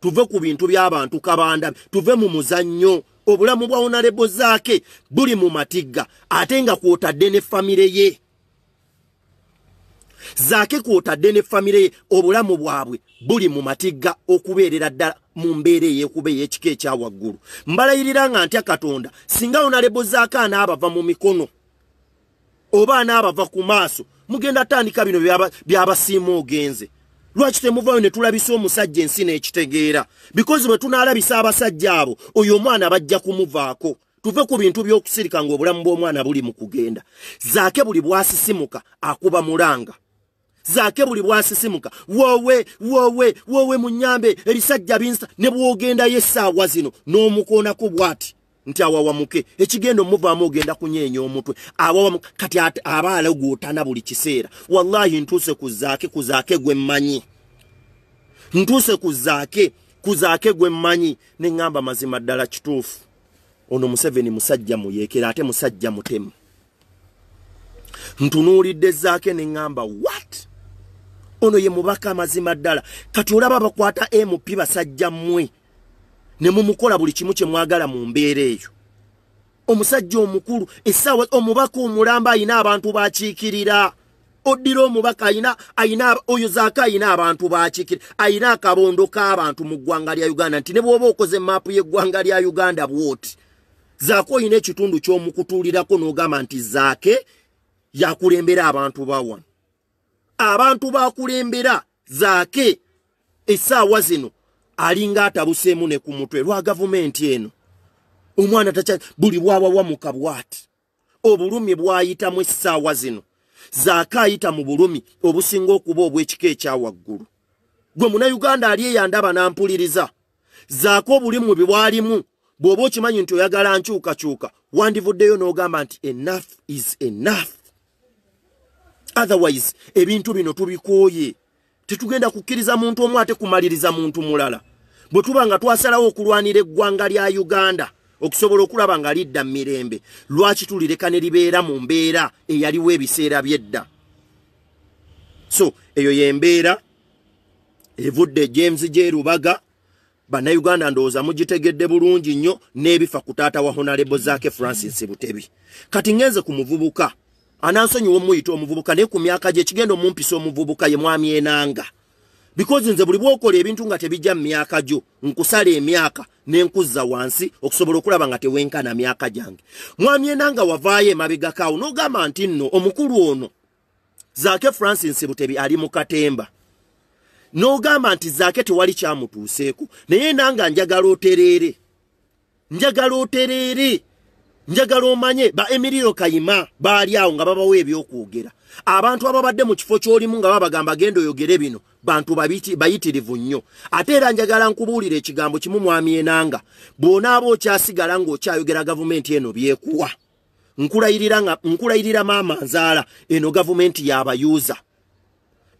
tuve ku bintu byabantu kabandabi tuve mu muzannyo obulamu bwa honarebo zaake buli mu matigga ate nga kwotadde ne famire ye zaake kwotadde ne famire ye obulamu bwabwe buli mu matigga okubeerera ddala mu mbeera eyekuba ey'ekika ekya waggulu mbalayirira nga ntya katonda singa honarebo zaake anaabava mu mikono oba anaabava ku maaso mugenda tandika bino byabasiima ogenze lwaki temuvayo ne tulabisa omusajja ensi n'ekitegeera bikozi bwe tunaalabisa abasajja abo oyo omwana bajja kumuvaako tuve ku bintu by'okusirika ng'obulamu bw'omwana buli mu kugenda zaake buli bwasisimuka akuba mulanga zaake buli bwasisimuka woowe woowe woowe mu nyambe erisajja binsa ne bw'ogendayo essaawa zino n'omukoonako bw'ati nti awawamuke ekigendo muvaamu ogenda kunyeenya omutwe kati abaala gwotana buli kiseera wallahi ntuuse kuzaake kuzaake gwe mmanyi ntuuse kuzaake kuzaake gwe mmanyi neŋŋamba mazima ddala kituufu ono museveni musajja muyeekera ate musajja mutemu ntunuulidde zaake neŋŋamba wat ono ye mubaka mazima ddala kati olaba bakwata mp basajja mmwe ne mumukola buli kimu kye mwagala mu mbeera eyo omusajja omukulu essaawa omubaka omulamba ayina abantu bakiikirira oddira omubaka ayina ayina oyo zaako ayina abantu bakiikirira ayina akabondo k'abantu mu ggwanga lya uganda nti ne bwoba okoze emaapu y'eggwanga lya uganda bw'oti zaako oyina ekitundu ky'omukutuulirako n'ogamba nti zaake yakulembera abantu bawano abantu bakulembera zaake essaawa zino alinga atabuseemu ne ku mutwe lwa gavumenti eno omwana taka buli bwawawamuka bwati obulumi bwayitamu essaawa zino zaaka ayita mu bulumi obusinga okuba obw'ekika ekya waggulu gwe munauganda ali eyandaba n'mpuliriza zaako obulimu bwalimu bw'oba okimanyi nti oyagala nkyukakyuka wandivuddeyo n'ogamba nti enough is enough otherwise ebintu bino tubikooye tetugenda kukkiriza muntu omu ate kumaliriza muntu mulala bwe tuba nga twasalawo okulwanira eggwanga lya uganda okusobola okulaba nga lidda mu mirembe lwaki tulireka ne libeera mu mbeera eyaliwo ebiseera byedda so eyo yembeera evudde james jerubaga bannayuganda ndowooza mugitegedde bulungi nnyo n'ebifa ku taata wa honalebo zaake francis butebi kati ŋŋenze ku muvubuka anansonyiwa omuyita omuvubuka naye ku myaka gye ekigenda omumpisa omuvubuka ye mwami enanga because nze buli bwokola ebintu nga tebijja mumyaka gyo nkusala emyaka nenkuzza wansi okusobola okulaba nga tewenkana myaka gyange mwami ena nga wavaayo emabegaka awo nogamba nti nno omukulu ono zaake francis butebi ali mukatemba nogamba nti zaake tewali kyamutuuseeko naye nanga njagala otereere njagala otereere njagala omanye ba emiriro kayima baali awo nga babawa ebyokwogera abantu ababadde mu kifo ky'olimu nga babagamba genda oyogere bino bantu bayitirivu nnyo ate era njagala nkubuulira ekigambo kimu mwamyenanga bw'onaaba okyasigala ng'okyayogera gavumenti eno byekuwa nkulayirira maama nzaala eno gavumenti yabayuuza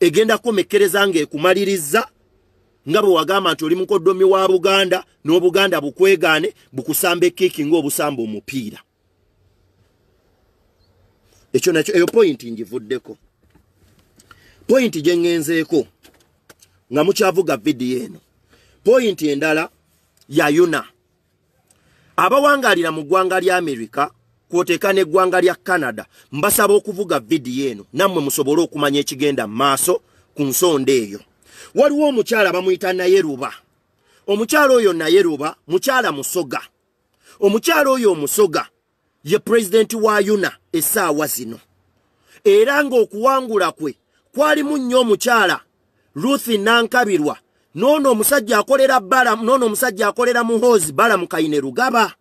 egenda kkomekkereza ngaekumaliriza nga bwe wagamba nti oli mukoddomi wa buganda n'obuganda bukwegaane bukusamba ekiiki ngaobusamba omupiira ekyo nakyo eyo pointi njivuddeko pointi gyeŋŋenzeeko nga mukyavuga vidiyo eno pointi endala yayuna abawangaalira mu ggwanga lya amerika kwoteeka n'eggwanga lya canada mbasaba okuvuga vidiyo eno nammwe musobole okumanya ekigenda mu maaso ku nsonda eyo waliwo omukyala bamuyita naye ruba omukyala oyo naye ruba mukyala musoga omukyala oyo omusoga ye pulezidenti wa yuna essaawa zino era ng'okuwangula kwe kwalimu nnyo omukyala ruth nankabirwa noono omusajja akolera balamu noono omusajja akolera muhoozi balamu kayine rugaba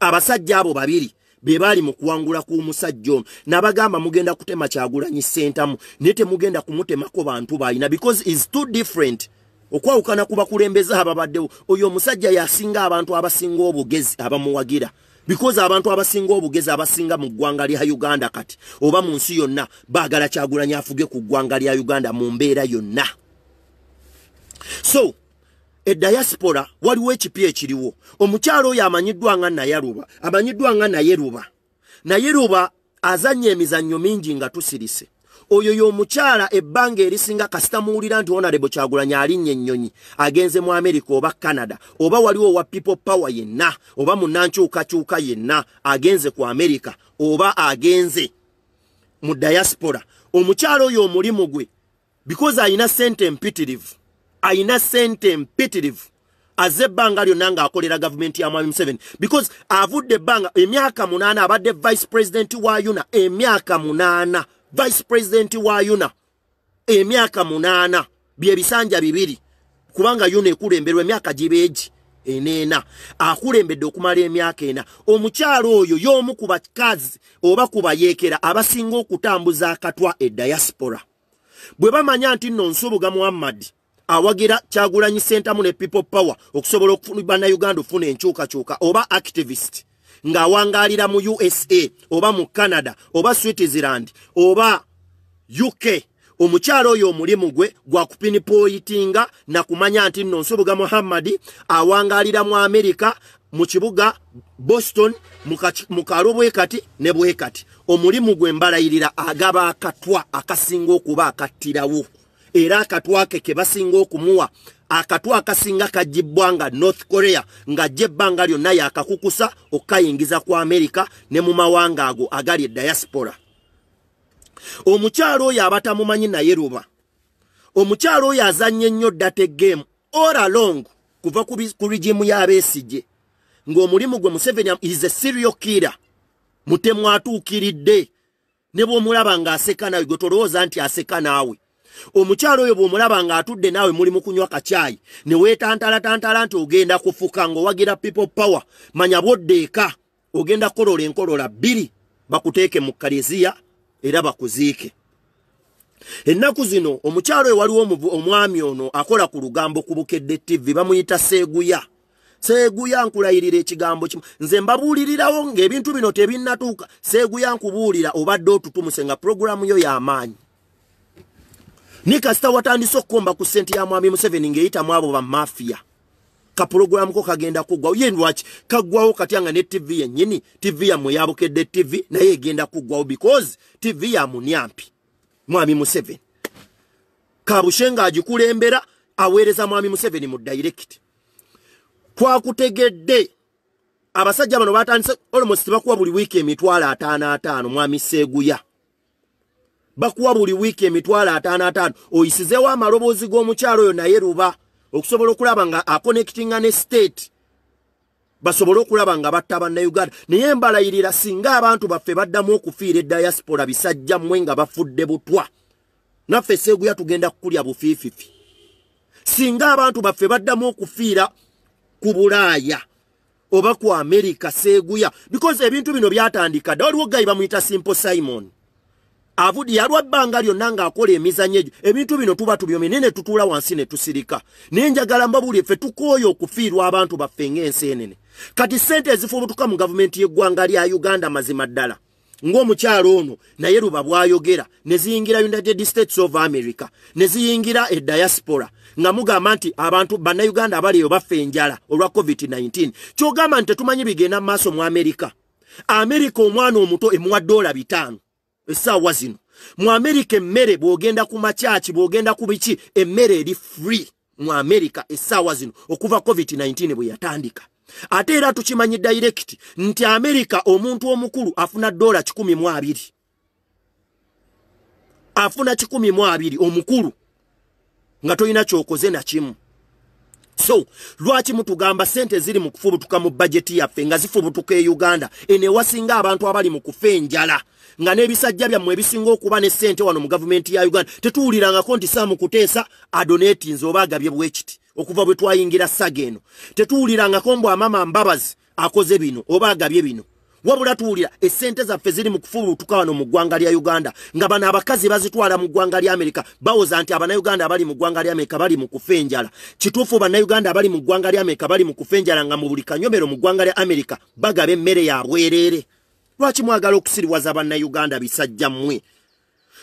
abasajja abo babiri be baali mu kuwangula ku musajja ono nabagamba mugenda kutema kyagulanyi ssentamu naye temugenda kumutemako bantu baalina because is to different okwawukana ku bakulembeze ababaddewo oyo omusajja yasinga abantu abasinga obugezi abamuwagira bikoze abantu abasinga obugezi abasinga mu ggwanga lya uganda kati oba mu nsi yonna baagala kyagulanya afuge ku ggwanga lya uganda mu mbeera yonna so ediaspora waliwo ekipi ekiriwo omukyalo oyo amanyiddwa nga nayaluba amanyiddwa nga nayeruba nayeruba azannya emizannyo mingi nga tusirise oyo y'omukyala ebbanga erisinga kasita muwulira nti honarebo kyagulanya alinnya ennyonyi agenze mu america oba canada oba waliwo owa people power yenna oba munankyukakyuka yenna agenze ku america oba agenze mu diaspora omukyala oyo omulimu gwe because ayina sente empitirivu ayina sente empitirivu aze ebbanga lyonna ng'akolera gavumenti ya mwami museveni because avudde ebbanga emyaka munaana abadde vice president wa yuna emyaka munaana vice president wa yuna emyaka munaana byebisanja bibiri kubanga yuna ekulemberwa emyaka gibeegi eneena akulembedde okumala emyaka ena omukyalo oyo y'omu ku bakazi oba ku bayeekera abasinga okutambuza akatwa ediaspora bwe bamanya nti nno nsubuga muhammadi awagira kyagulanyi sentamu ne people power okusobola okufuna uganda ofuna enkyukakyuka oba activist ngaawangaalira mu usa oba mu canada oba switzerland oba uk omukyalo oyo omulimu gwe gwakupinipoyitinga nakumanya nti nno nsubuga muhammadi awangaalira mu amerika mu kibuga boston mu kalo bwe kati ne bwe kati omulimu gwe mbalayirira agaba akatwa akasinga okuba akattirawo era akatwa ke ke basinga okumuwa akatwa akasinga kajibwa nga north korea ngajja ebbanga lyonna yakakukusa okukayingiza ku amerika ne mu mawanga ago agali ediaspora omukyalo oyo abatamumanyi naye ruba omukyalo oyo azannye nnyo data game oralong kuva ku rigimu y'abeesige ng'omulimu gwe museveni is a serio kira mutemwatuukiridde ne bwomulaba ng'aseka naawe gwe tolowooza nti aseka naawe omukyalo oyo bwomulaba ngaatudde naawe muli mukunywa kacyayi neweetantalatantala nti ogenda kufuka ngaowagira people power manya bwodde eka ogenda kukolola enkolola bbiri bakuteeke mu kaleziya era bakuziike ennaku zino omukyalo oyo waliwo omwami ono akola ku lugambo kubukedde tv bamuyita seeguya seeguya nkulayirira ekigambo kimu nze mbabuulirirawo ngaebintu bino tebinnatuuka seeguya nkubuulira obadde otutumuse nga puroguramu yo y'amaanyi nikasita watandise okukomba ku sente ya mwami museveni ng'eyitamu abo ba mafiya kapulogulamu ko kagenda kugwawo ye lwaki kagwawo katya nga ne tv yennyini tv yamwe yabukedde tv naye egenda kugwawo because tv ya munyampi mwami museveni kabushe ng'agikulembera aweereza mwami museveni mu direct kwakutegedde abasajja bano batandise almost bakuwa buli wiiki emitwalo ataano ataano mwami seeguya bakuwa buli wiiki emitwalo ataano ataano oyisizewo amaloboozi g'omukyalo oyo naye ruba okusobola okulaba nga akonekitinga ne state basobole okulaba nga batta bannayuganda naye mbalayirira singa abantu baffe baddamu okufiira ediaspora bisajja mmwe nga bafudde butwa naffe seeguya tugenda kukulya bufiififi singa abantu baffe baddamu okufiira ku bulaaya oba ku amerika seeguya because ebintu bino byatandika dda waliwo gayi bamuyita simpo simon avudi yalwa bbanga lyonna ng'akola emizanyo egyo ebintu bino tuba tubyomye naye ne tutuula wansi ne tusirika naye njagala mbabuli ffe tukooye okufiirwa abantu baffe ng'ensi enene kati ssente ezifubutuka mu gavumenti y'eggwanga lya uganda mazima ddala ng'omukyalo ono naye luba bwayogera ne ziyingira united states of america ne ziyingira e diaspora nga mugamba nti abantu bannayuganda abaliyo baffe enjala olwa covid-19 kyogamba nti tetumanyi bigenda mu maaso mu amerika amerika omwana omuto emuwa ddoola bitaano esaawa zino mu amerika emmere bwogenda ku makyaki bwogenda ku biki emmere eri free mu amerika esaawa zino okuva covid-19 bwe yatandika ate era tukimanyi direct nti amerika omuntu omukulu afuna dola 12 afuna 12 omukulu nga tolina kyokoze nakimu so lwaki mutugamba sente ziri mu kufubutuka mu bajeti yaffe nga zifubutuka e uganda enewasinga abantu abali mu kufa enjala nga n'ebisajja byammwe ebisinga okuba ne sente wano mu gavumenti ya uganda tetuwulirangako nti saa mu kuteesa adonetins oba agabye bwekiti okuva bwe twayingira saga eno tetuwulirangako mbw amama mbabazi akoze bino oba agabye bino wabula tuwulira essente zaffe ziri mu kufulutuka wano mu ggwanga lya uganda nga bano abakazi bazitwala mu ggwanga lya amerika bawoza nti abannayuganda abali mu ggwanga lya amerika bali mu kufa enjala kituufu bannayuganda abali mu ggwanga lya amerika bali mu kufa enjala nga mu buli kanyomero mu ggwanga lya amerika bagaba emmere yabwereere lwaki mwagala okusiriwaza bannayuganda bisajja mmwe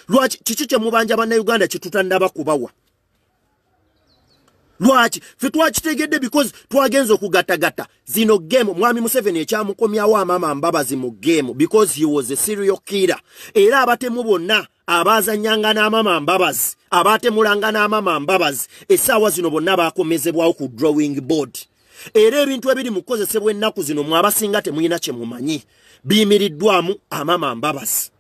lwaki kiki kye mubanja bannayuganda kitutandaba kubawa lwaki fetwakitegedde because twagenza okugatagata zino gemu mwami museveni ekyamukomyawo amaama mbabazi mu gemu because he was a siriokira era abatemu bonna abaazanyanga n'amama mbabazi abaatemulanga n'amama mbabazi essaawa zino bonna baakomezebwawo ku drawing board era ebintu ebiri mukukozesebwa ennaku zino mw abasinga temulina kye mumanyi biyimiriddwamu amama mbabazi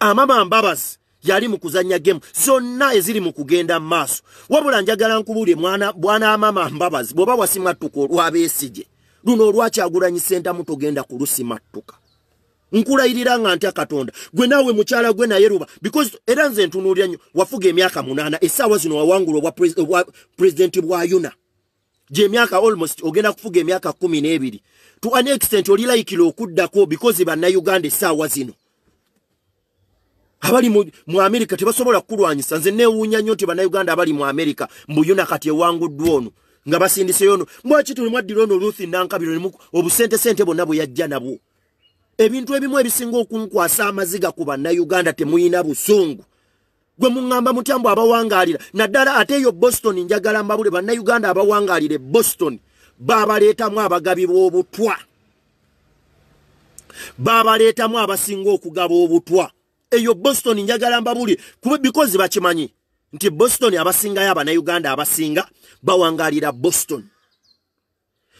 amama mbabazi yali mu kuzannya gemu zonna eziri mu kugenda maaso wabula njagala nkubuulye bwanamama mbabazi bw'oba wasimattuka olwabeesije luno olwakyagulanyi ssentamu togenda kulusimattuka nkulayirira nga ntya katonda gwe naawe mukyala gwe naye ruba because era nze ntunuulya nnyo wafuga emyaka munaana essaawa zino wawangula obwa pulezidenti bwa yuna gyemyaka almost ogenda kufuga emyaka kumi n'ebiri to an extent olilayikira okuddako because bannayuganda essaawa zino abali mu amerika tebasobola kukulwanyisa nze neewuunya nnyo nti bannayuganda abali mu amerika mbuyuna kati ewanguddwa ono nga basindise yono mwaki tulimwaddira ono ruth nankabiro obusente sente bonna bwe yajja nabwo ebintu ebimu ebisinga okunkwasa amaziga ku bannayuganda temuyina busungu gwe muŋŋamba mutyambu abawangaalira naddala ate eyo boston njagala mbabule bannayuganda abawangaalira e boston baabaleetamu abagabi b'obutwa baabaleetamu abasinga okugaba obutwa ba eyo boston njagala mbabuli kuba bikozi bakimanyi nti boston abasingayo abanauganda abasinga bawangalira boston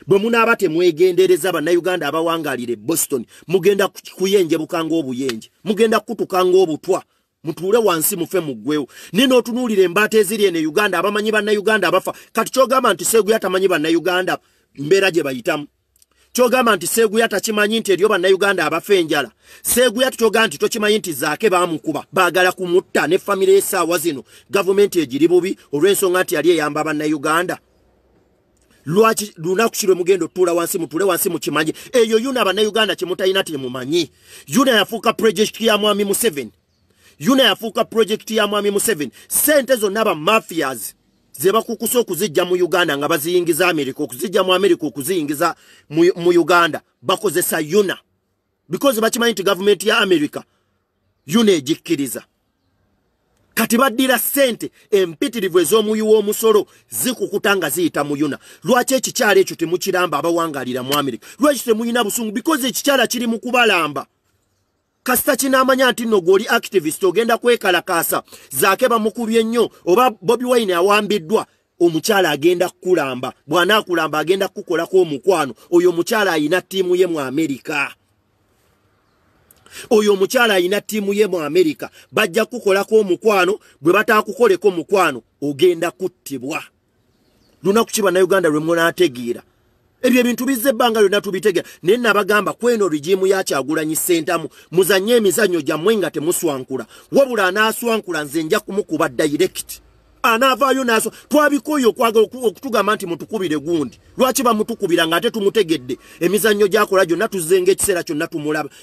bwe munaaba temwegendereza bannauganda abawangalire boston mugenda kuyenjebuka ngaobuyenje mugenda kutuka ngaobutwa mutuule wansi mufe muggwewo naye n'otunuulira embaata eziri ene uganda abamanyi bannauganda abafa kati kyogamba nti seeguyatamanyi bannauganda mbeera gye bayitamu kyogamba nti seguya takimanyi nti eryo bannayuganda abafa enjala seguya tukyogamba nti tokimanyi nti zaake baamukuba baagala kumutta ne famire y'esaawa zino gavumenti egiri bubi olw'ensonga nti yali eyamba bannayuganda lwaki lunaku kirwe mugenda otuula wansi mutuule wansi mukimanyi eyo yuna abannayuganda kyemutalina temumanyi yuna yafuuka purojekiti ya mwami museveni yuna yafuuka purojekiti ya mwami museveni sente zonna ba mafiyas zebakukusa okuzijja mu uganda nga baziyingiza amerika okuzijja mu amerika okuziyingiza mu uganda bakozesa yuna because bakimanyi nti gavumenti ya amerika yuna egikkiriza kati baddira ssente empitirivu ez'omuyi w'omusolo zikukuta nga ziyita mu yuna lwaki ekikyala ekyo temukiramba abawangaalira mu amerika lwaki temulina busungu because ekikyala kiri mu kubalamba kasita kinaamanya nti nno gweoli activist ogenda kwekalakaasa zaake bamukubye ennyo oba bobi wine awambiddwa omukyala agenda kukulamba bw'anaakulamba agenda kukukolako omukwano oyo omukyala ayina ttiimu ye mu amerika oyo omukyala ayina ttiimu ye mu amerika bajja kukukolako omukwano gwe bataakukoleko omukwano ogenda kuttibwa lunaku ki bannayuganda lwe munaategeera ebyo ebintu biza ebbanga lyonna tubitegera naye nabagamba kweno rigimu yakyagulanyi ssentamu muzanye emizanyo gyammwe nga temuswankula wabula anaaswankula nze nja kumukuba dairekit anaavaayo naso twabikoyo okwagala okutugamba nti mutukubire gundi lwaki bamutukubira nga ate tumutegedde emizanyo gyakola gyonna tuzzenga ekiseera kyonna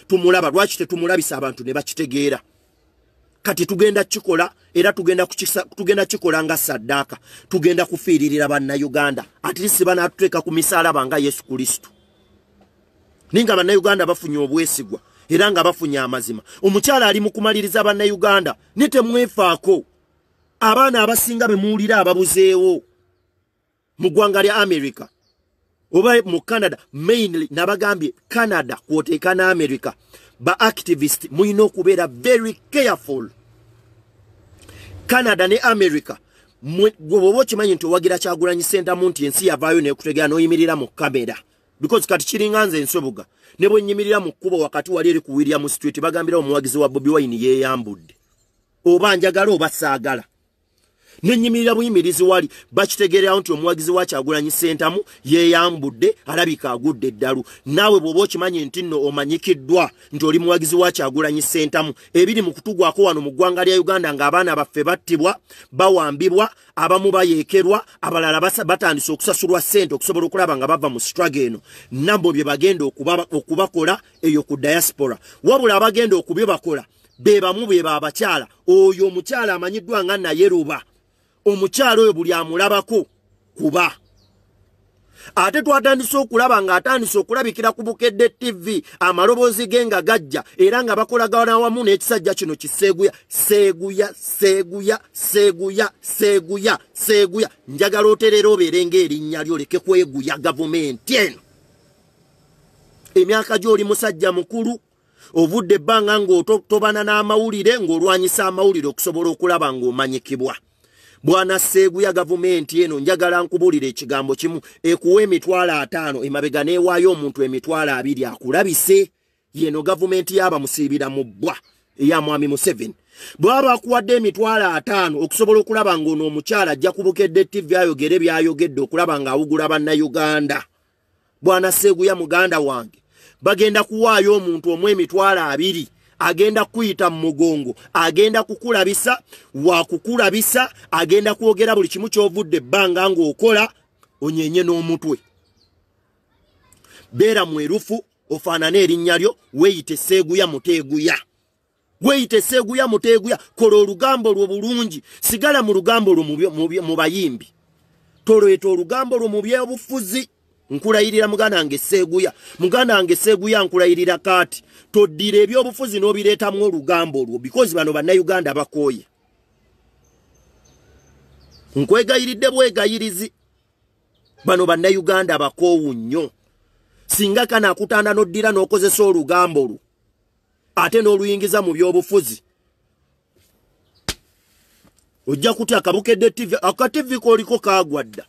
tumulaba lwaki tetumulabisa abantu ne bakitegeera kati tugenda kikola era tugenda kukisa tugenda kikola nga saddaaka tugenda kufiiririra bannayuganda atiisi banatuteeka ku misaala banga yesu kristo ninga bannayuganda bafunye obwesigwa era nga bafunye amazima omukyala ali mu kumaliriza bannayuganda ne temwefaako abaana abasinga be muwulira ababuzeewo mu ggwanga lya america oba mu canada mainly nabagambye canada kwoteeka n'amerika na ba activist mulina okubeera very careful canada ne america bwoba oba okimanyi nti owagira kyagulanyi sentamu nti ensi yavaayo nekutegera n'oyimirira mu kamera because kati kiringa nze ensobuga ne bwenyimirira mu kkuba wakati wali eri kuwirya mu street bagambira omuwagizi wa bobi wine yeyambudde oba njagala oba saagala nenyimirira buyimirizi wali bakitegererawo nti omuwagizi wa kyagulanyi sentamu yeeyambudde alabika agudde eddalu naawe bw'oba okimanyi nti nno omanyikiddwa nti oli muwagizi wa kyagulanyi sentamu ebiri mu kutugwako wano mu ggwanga lya uganda ng'abaana baffe battibwa bawambibwa abamu bayeekerwa abalala batandise okusasulwa ssente okusobola okulaba nga bava mu strag eno nabo bye bagenda okubakola eyo ku diaspora wabula abagenda okubyebakola be bamu beba abakyala oyo omukyala amanyiddwa nga naye ruba omukyalo oyo buli amulabako kuba ate twatandise okulaba ng'atandise okulabikira ku bukedde tv amaloboozi ge nga gajja era nga bakolagana wamu n'ekisajja kino kiseeguya seeguya seeguya seeguya seeguya seeguya njagala oterera obeere ngaerinnya lyo leke kweguya gavumenti eno emyaka gy'oli musajja mukulu ovudde ebbanga ng'otobana n'amawulire ng'olwanyisa amawulire okusobola okulaba ng'omanyikibwa bwanasseeguya gavumenti eno njagala nkubuulira ekigambo kimu ekuwa emitwalo ataano emabega neewaayo omuntu emitwalo abiri akulabise yeno gavumenti yabamusiibira mu bbwa eya mwami museveni bwaba akuwadde emitwalo ataano okusobola okulaba ngaono omukyala ajja kubukedde ttivi ayogere byayogedde okulaba ng'awugula bannayuganda bwanasseeguya muganda wange bagenda kuwaayo omuntu omu emitwalo abiri agenda kuyita mugongo agenda kukulabisa wakukulabisa agenda kwogera buli kimu kyovudde ebbanga ng'okola onyenye n'omutwe beera mwerufu ofaanana erinnya lyo weeyite seeguya muteeguya weeyite seeguya muteeguya kola olugambo lwo bulungi sigala mu lugambo lwo mu bayimbi tolweta olugambo lwo mu byobufuzi nkulayirira muganda wange seeguya muganda wange seeguya nkulayirira kaati toddira ebyobufuzi n'obireetamu olugambo olwo bikozi bano bannayuganda bakooye nkwegayiridde bwegayirizi bano bannayuganda bakoowu nnyo singa kana akutanda n'oddira n'okozesa olugambo lwo ate n'oluyingiza mu byobufuzi ojja kutya akabukedde tivi akatiivi kooliko kaagwa dda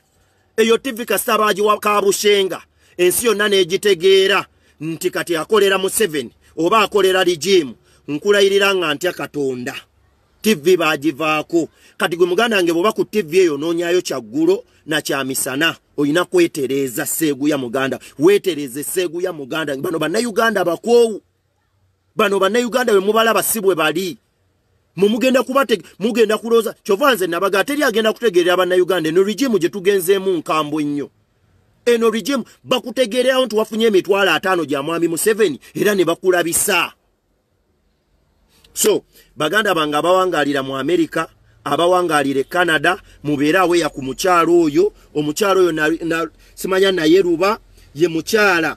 eyo tivi kasitabaagi wa kabushenga ensi yonna n'egitegeera nti kati akolera museveni oba akolera rigimu nkulayirira nga ntya katonda tivi baagivaako kati gwe muganda wange bweoba ku tivi eyo noonyayo kyaggulo nakyamisana olina kwetereeza seeguya muganda weetereeze seeguya muganda bano bannayuganda bakoowu bano bannayuganda bwe mubalaba si bwe bali mumugenda kubatege mugenda kuloza kyovanze nabaga teri agenda kutegeerera bannayuganda eno rigimu gye tugenzeemu nkambo nnyo eno rigimu bakutegeererawo nti wafunye emitwalo ataano gya mwami museveni era ne bakulabisa so baganda bange abawangaalira mu amerika abawangaalire canada mubeere aweya ku mukyalo oyo omukyalo oyo simanya naye ruba ye mukyala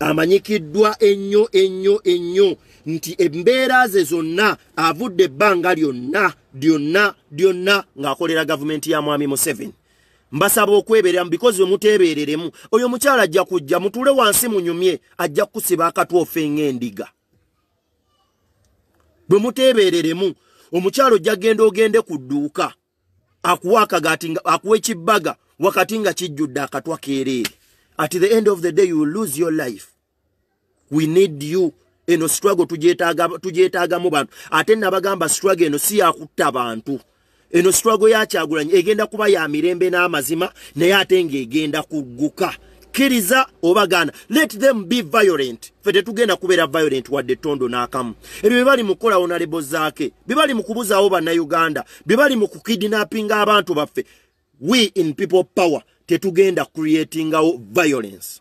amanyikiddwa ennyo ennyo ennyo nti embeera ze zonna avudde ebbanga lyonna lyonna lyonna ng'akolera gavumenti ya mwami museveni mbasaba okwebeera mubikozi omuteebereremu oyo mukyala ajja kujja mutule wansi munyumye ajja kukusiba akatwofe ng'endiga bwe muteebereremu omukyalo ojja genda ogende ku dduuka akuwa akagati akuwa ekibbaga wakati nga kijjudde akatwa keereere at the end of the day you will lose your life we need you eno struggle tujetaga tujetaga mu bantu ate nabagamba struggle eno si yakutta bantu eno struggle yakyagulanye egenda kuba ya mirembe n'amazima naye ate ng'egenda kugguka kkiriza obagaana let them be violent fe tetugenda kubeera violent wadde ettondo n'akamu ebyo bebali mu kukola onalebo zaake bebali mu kubuzaawo bannayuganda bebali mu kukidinapinga abantu baffe we in people power tetugenda creatingawo violence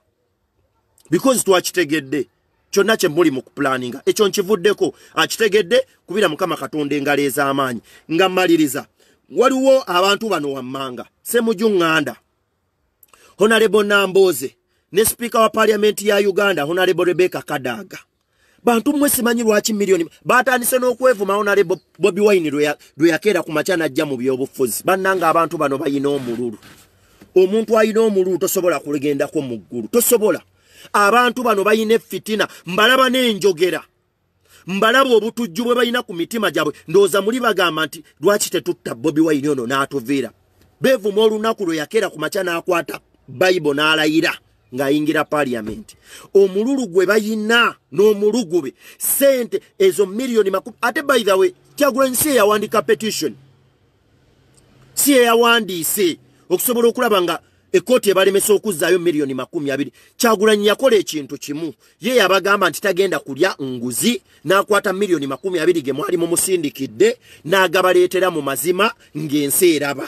because twakitegedde to kyonna kye muli mu kupulaninga ekyo nkivuddeko akitegedde kubira mukama katonda engalo ez'amaanyi nga mmaliriza waliwo abantu bano wammanga semujuŋŋanda honarebo namboze ne sipiika wa paliamenti ya uganda honarebo rebeka kadaaga bantu mmwe simanyi lwaki miliyoni batandise n'okwevuma honarebo bobi waini lwe yakeera ku makya najja mu byobufuzi bannanga abantu bano bayina omululu omuntu ayina omululu tosobola kulugendako mu ggulu tosobola abantu bano bayina efitina mbalaba n'enjogera mbalaba obutujju bwe bayina ku mitima gyabwe ndowooza muli bagamba nti lwaki tetutta bobi wayini ono n'atuviira beevuma olunaku lwe yakeera ku makya n'akwata bayibo n'alayira ng'ayingira paaliyamenti omululu gwe bayina n'omulugu be sente ezo miliyoni makumi ate bayithawe kyagulanyi si eyawandiika petition si eyawandiise okusobola okulaba nga ekkooti ebalemesa okuzzaayo miliyoni makumi abiri kyagulanyi yakola ekintu kimu ye yabagamba nti tagenda kulya nguzi n'akwata miliyoni makumi abiri ge mwali mumusindikidde n'agabaleetera mu mazima ng'ensi eraba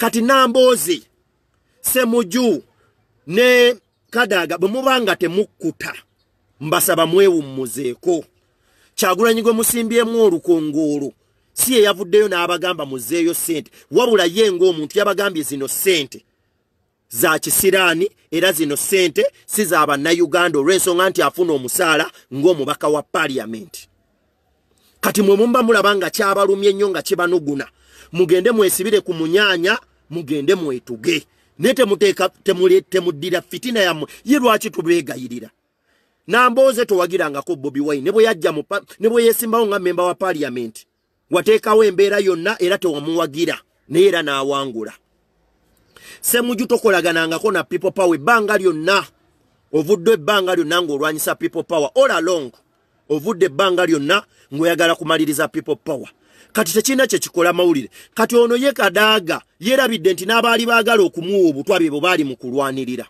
kati nambooze semuju ne kadaga bwe muba nga temukkuta mbasaba mwewummuzeeko kyagulanyi gwe musimbyemu olukongoolo si ye yavuddeyo n'abagamba muzeeyo sente wabula ye ng'omuntu yabagambye zino sente za kisirani era zino ssente si zaaba nnayuganda olw'ensonga nti afuna omusaala ng'omubaka wa paliyamenti kati mwe mumba mulaba nga kyabalumye ennyo nga kibanuguna mugende mwesibire ku munyaanya mugende mwetuge naye temuddira fitina yammwe ye lwaki tubeegayirira nambooze towagirangako bobi wine ne bwe yeesimbawo nga mmemba wa paliyamenti wateekawo embeera yonna era tewamuwagira naye era n'awangula semuju tokolaganangako na people power ebbanga lyonna ovudde ebbanga lyonna ngaolwanyisa people power all along ovudde ebbanga lyonna ngaoyagala kumaliriza people power kati tekirina kyekikola mawulire kati ono ye kadaaga yeerabidde nti n'abaali baagala okumuwa obutwa beebo baali mu kulwanirira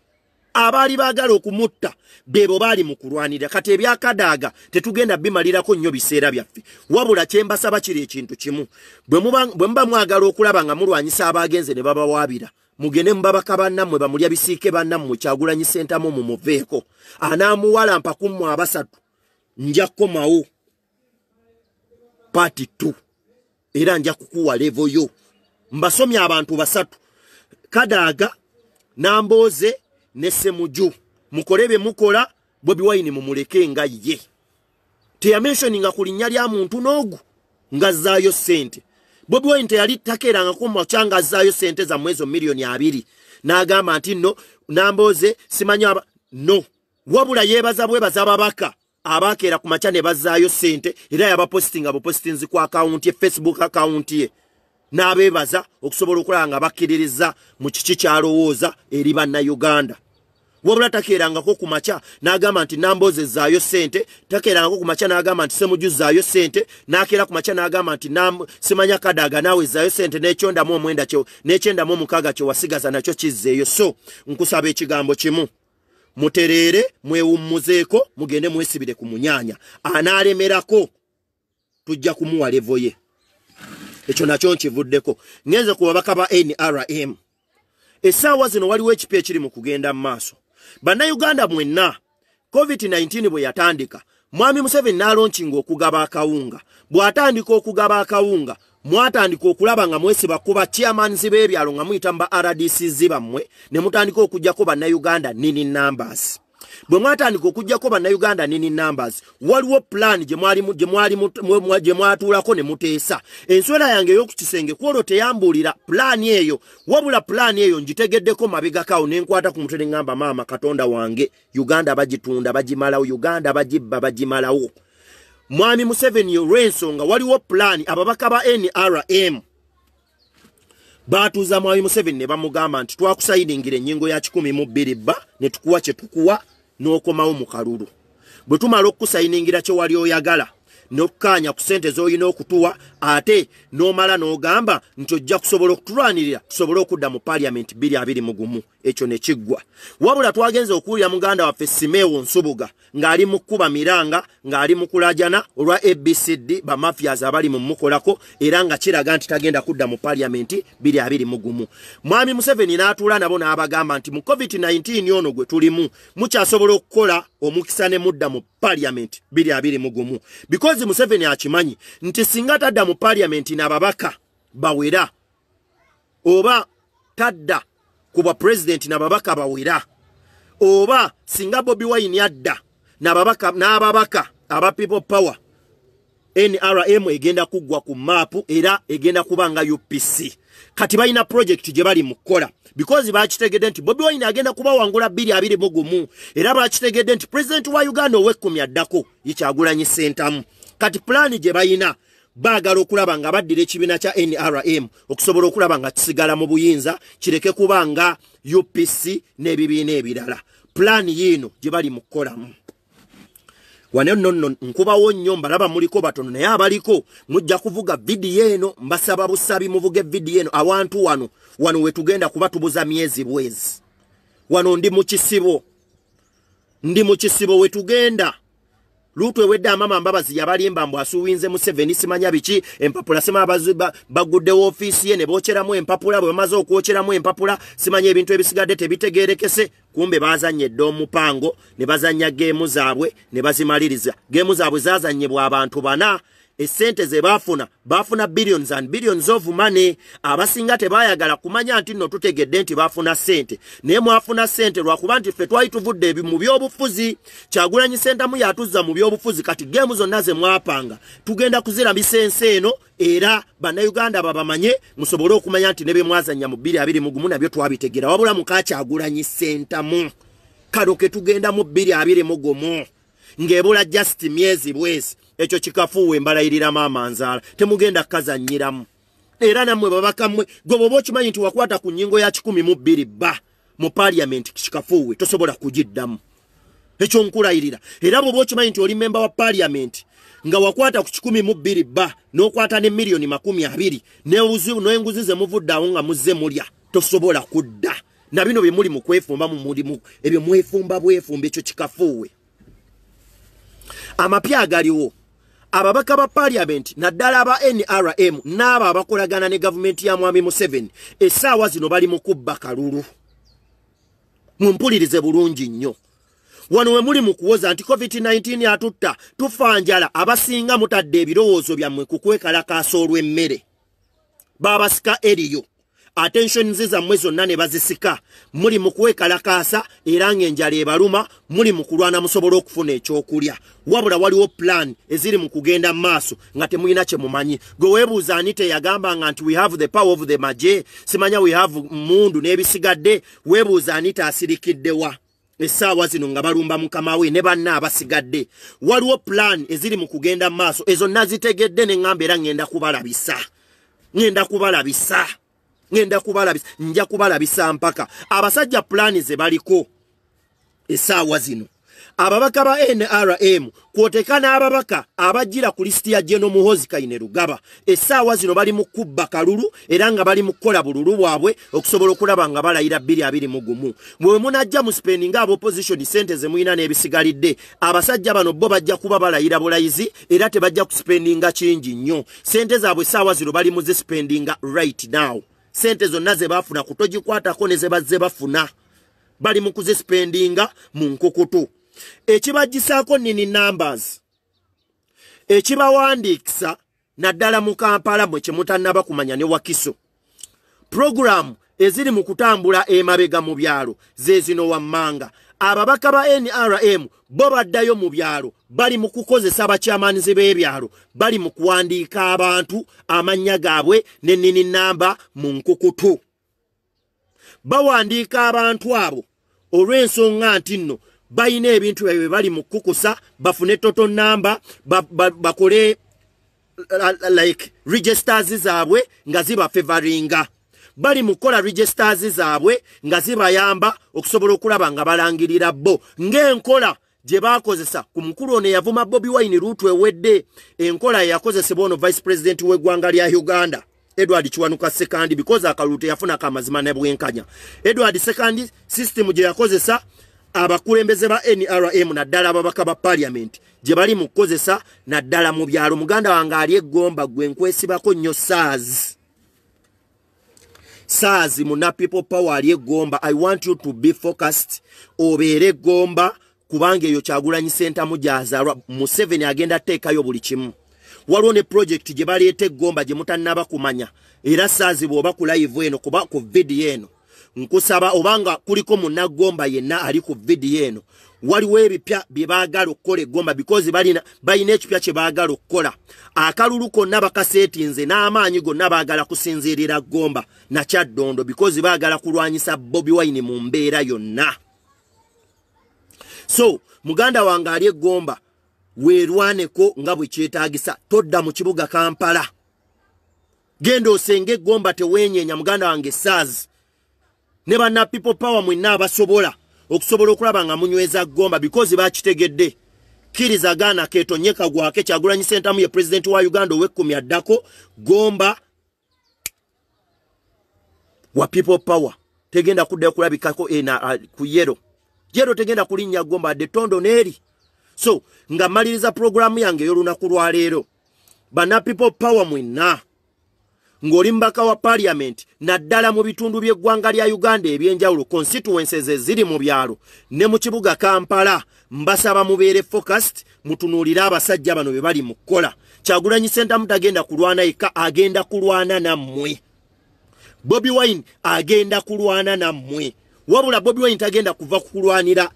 abaali baagala okumutta beebo baali mu kulwanirira kati ebyakadaaga tetugenda bimalirako nnyo biseera byaffe wabula kyembasaba kiri ekintu kimu bwe muba mwagala okulaba nga mulwanyisa abaagenze ne babawaabira mugende mubabaka bannammwe bamulya bisiike bannammwe kyagulanyi sentamu mumuveeko anaamuwala mpakummwe abasatu nja kkomawo paati t era nja kukuwa levo yo mbasomye abantu basatu kadaaga namboze ne semuju mukole bye mukola bwebiwaini mumuleke nga ye teyamensioninga ku linnya lya muntu n'ogu ngazzaayo sente bobi wine teyali takeerangako mukyanga azzaayo sente za mwezo miliyoni abiri n'agamba nti no namboze simanyi aba no wabula yeebaza bwebaza ababaka abakeera ku makya ne bazzaayo sente era yabapositinga bupositinzi ku akawunti ye facebook akawunti ye n'abeebaza okusobola okulaba nga bakkiririza mu kiki kyalowooza eri bannayuganda wabula takeerangako ku makya n'agamba nti namboze zaayo sente takeerangako ku makya n'agamba nti semuju zaayo sente n'akeera ku makya n'agamba nti simanya kadaaga naawe zaayo sente n'ekyondamu omwenda kyo n'ekyendamu omukaaga kye wasigaza nakyo kizzeeyo so nkusaba ekigambo kimu mutereere mwewummuzeeko mugende mwesibire ku munyaanya anaalemerako tujja kumuwa levo ye ekyo nakyo nkivuddeko ngenze ku babaka ba nrm essaawa zino waliwo ekipi ekiri mu kugenda mu maaso bannayuganda mwenna covid-19 bwe yatandika mwami museveni n'alonkinga okugaba akawunga bw'atandika okugaba akawunga mwatandika okulaba nga mwesiba kuba chiamanzi b'ebyalo nga muyita mu ba rdcz bammwe ne mutandika okugjako bannayuganda nini numbers bwe mwatandika okujjako bannayuganda nini numbers waliwo pulaani gye mwatuulako ne muteesa ensweera yange ey'oku kisenge kwolwo teyambuulira pulaani eyo wabula pulaani eyo ngitegeddeko mabegakawo ne nkwata ku mutere ŋŋamba maama katonda wange uganda bagitunda bagimalawo uganda bagibba bagimalawo mwami museveni olw'ensonga waliwo pulaani ababaka ba nrm baatuuza mwami museveni ne bamugamba nti twakusayiringira ennyingo ya 12 bba ne tukuwa kye tukuwa n'okomawo mu kalulu bwe tumala okkusayiningira kye wali oyagala n'okukaanya ku sente z'olina okutuwa ate n'omala n'ogamba nti ojja kusobola okutulwanirira tusobole okudda mu paliamenti 2 mu gumu ekyo ne kiggwa wabula twagenza okuwulira muganda waffe simeewo nsubuga ng'ali mu kkuba miranga ng'ali mu kulajana olwa abcd bamafiyas abali mu mukolako era nga kiraga nti tagenda kudda mu paliamenti 2 mu gumu mwami museveni n'atuula nabo n'abagamba nti mu covid-19 ono gwe tulimu mukyasobola okukola omukisa ne mudda mu paliamenti biri abiri mugumu bikozi museveni akimanyi nti singa tadda mu paliamenti nababaka bawera oba tadda ku bwapurezidenti nababaka bawera oba singa bobi wine adda n'ababaka aba people power nrm egenda kuggwa ku maapu era egenda kuba nga upc kati balina projekiti gye bali mu kukola because bakitegedde nti bobi wine agenda kubawangula bbiri abiri mu gumu era bakitegedde nti purezidenti wa uganda owekkumi addako yekyagulanyi sentamu kati pulaani gye bayina baagala okulaba nga baddira ekibiina kya nrm okusobola okulaba nga kisigala mu buyinza kireke kuba nga upc n'ebibiina ebirala pulaani yiino gye bali mu kukolamu wano nonno nkubawo nnyo mbalaba muliko batono naye abaliko mujja kuvuga vidiyo eno mbasaba busabi muvuge vidiyo eno awantu wano wano wetugenda kuba tubuza myezi bwezi wano ndi mu kisibo ndi mu kisibo wetugenda lutwewedde amama mbabazi yabalimba mbw asuwinze mu seveni simanya biki empapula simaa baguddewo ofiisi ye ne bokyeramu empapula bwe bamaze okwokyeramu empapula simanya ebintu ebisigadde tebitegeerekese kumbe bazanyedde omupango ne bazanya geemu zaabwe ne bazimaliriza geemu zaabwe zazanyebwa abantu bana esente ze bafuna bafuna billions and billions of money abasinga tebayagala kumanya nti nno tutegedde nti bafuna sente naye mwafuna sente lwakuba nti ffe twali tuvudde ebi mu byobufuzi kyagulanyi sentamu yatuzza mu byobufuzi kati gemu zonna ze mwapanga tugenda kuzirambisa ensi eno era bannayuganda babamanye musobole okumanya nti ne bemwazanya mu 221 nabyo twabitegera wabula mukakyagulanyi sentamu kalo ke tugenda mu 221 ng'ebula just myezi bwezi ekyo kikafuuwa embalayirira maamanzaala temugenda kkazanyiramu era nammwe babakamwe gwe bwoba okimanyi nti wakwata ku nnyingo ya kikumi mu bbiri bba mu paaliyamenti kikafuuwe tosobola kugiddamu ekyo nkulayirira era bwoba okimanyi nti oli memba wa paaliyamenti nga wakwata ku kikumi mu bbiri bba n'okwata ne miliyoni makumi abiri n'enguzi ze muvudde awo nga muzze mulya tosobola kudda na bino bye muli mu kwefumba mu mulimu ebyo mwefumba bwefumba ekyo kikafuuwe amapya agaliwo ababaka ba paliamenti naddala aba nrm n'abo abakolagana ne gavumenti ya mwami museveni essaawa zino bali mu kubba kalulu mumpulirize bulungi nnyo wano we muli mu kuwoza nti covid-19 atutta tufanjala abasinga mutadde ebirowoozo byammwe ku kwekalakaasa olw'emmere baabasika eriyo attention zizammwe zonna ne bazisika muli mu kuwekalakaasa era ng'enjala ebaluma muli mu kulwana musobole okufuna ekyokulya wabula waliwo plan eziri mu kugenda mu maaso nga temulina kye mumanyi gwe weebuuza ani teyagambanga nti we have the power of the maje simanya we have mundu n'ebisigadde weebuuza ani taasirikidde wa essaawa zino nga balumba mukamawe ne banna abasigadde waliwo plan eziri mu kugenda mu maaso ezonna zitegedde ne ŋŋamba era ŋŋenda kubalabisa ŋŋenda kubalabisa ngenda kubalabisa nja kubalabisa mpaka abasajja pulaani ze baliko esaawa zino ababaka ba nrm kwoteka n'ababaka abajjira ku lisiti ya jeno muhozi kaine rugaba essaawa zino bali mu kubba kalulu era nga bali mu kukola bululu bwabwe okusobola okulaba nga balayira 221 bwe munajja mu spaini ng'abaopposition sente ze muyina n'ebisigalidde abasajja bano bo bajja kuba balayira bulayizi era tebajja kusipendinga kingi nnyo sente zaabwe essaawa zino bali mu zisipendinga right now sente zonna zebafuna kutogikwatako nezebaze bafuna bali mukuzispendinga munkukutu ekibagisaako nini numbers ekibawandiikisa naddala mu kampala mwe kyemutannaba kumanya ne wakiso puroguramu eziri mu kutambula emabega mu byalo zezino wammanga ababaka ba nrm bo baddayo mu byalo bali mu kukozesa bakyamanizi b'ebyalo bali mu kuwandiika abantu amannya gaabwe n'ennini namba mu nkukutu bawandiika abantu abo olw'ensonga nti nno balina ebintu byabwe bali mu kukusa bafune toto namba bakole like registers zaabwe nga zibafevaringa bali mu kukola registers zaabwe nga zibayamba okusobola okulaba nga balangirira bo ng'enkola gye baakozesa ku mukulu ono eyavuma bobi wine ruutu ewedde enkola eyakozesebwa ono vice pulezidenti w'eggwanga lya uganda edward kiwanuka sekandi bikozi akalulu teyafuna kamazima ne bwenkanya edward sekandi system gye yakozesa abakulembeze ba nrm naddala ababaka ba paliament gye bali mu kukozesa naddala mu byalo muganda wange ali eggomba gwe nkwesibako nnyo saazi saazi muna people power ali egomba i want you to be focused obeere egomba kubanga eyo kyagulanyi sentamu gyazaalwa mu seven agenda teekayo buli kimu waliwo ne projekiti gye baleeta egomba gye mutannaba kumanya era saazi bw'oba ku laivu eno kuba ku vidiyo eno nkusaba obanga kuliko munnaggomba yenna ali ku vidiyo eno waliwo ebipya bye baagala okukola egomba because balina balina ekipya kye baagala okukola akalulu konna bakaseetinze n'amaanyi gonna baagala kusinziirira gomba nakyaddondo because baagala kulwanyisa bobi wine mu mbeera yonna so muganda wange ali egomba weerwaneko nga bwe kyetaagisa todda mu kibuga kampala genda osenga egomba teweenyeenya muganda wange saazi ne banna people power mwenna abasobola okusobola okulaba nga munyweza gomba bikozi bakitegedde kiriza gaana ketonyeka gwake kyagulanyi sentamu ye pulezidenti wa uganda ow'ekkumi addako gomba wa people power tegenda kuddayo kulabikako ku yero yero tegenda kulinnya gomba adde ttondo n'eri so nga mmaliriza puroguramu yange ey'olunaku lwaleero bana people power mwenna ng'oli mubaka wa paliyamenti naddala mu bitundu by'eggwanga lya uganda ebyenjawulo constituences eziri mu byalo ne mu kibuga kampala mbasaba mubeere focast mutunuulire abasajja bano be bali mu kkola kyagulanyi sentamu tagenda kulwana yekka agenda kulwana nammwe bobi wine agenda kulwana nammwe wabula bobi wine tagenda kuva kulwanira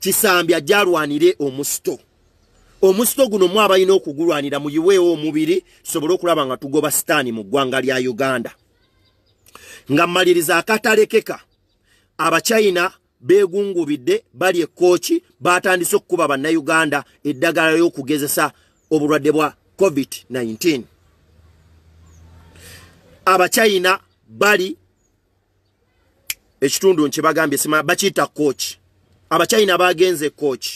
kisambi ajja alwanire omusito omusito guno mwaba alina okugulwanira muyiweewo omubiri tusobole okulaba nga tugoba sitaani mu ggwanga lya uganda nga mmaliriza akatalekeka abacyina beegungubidde bali ekooki batandise okukuba bannayuganda eddagala ly'okugezesa obulwadde bwa covid-19 abacyina bali ekitundu nkye bagambye sima bakiyita kooki abacyina bagenze kooki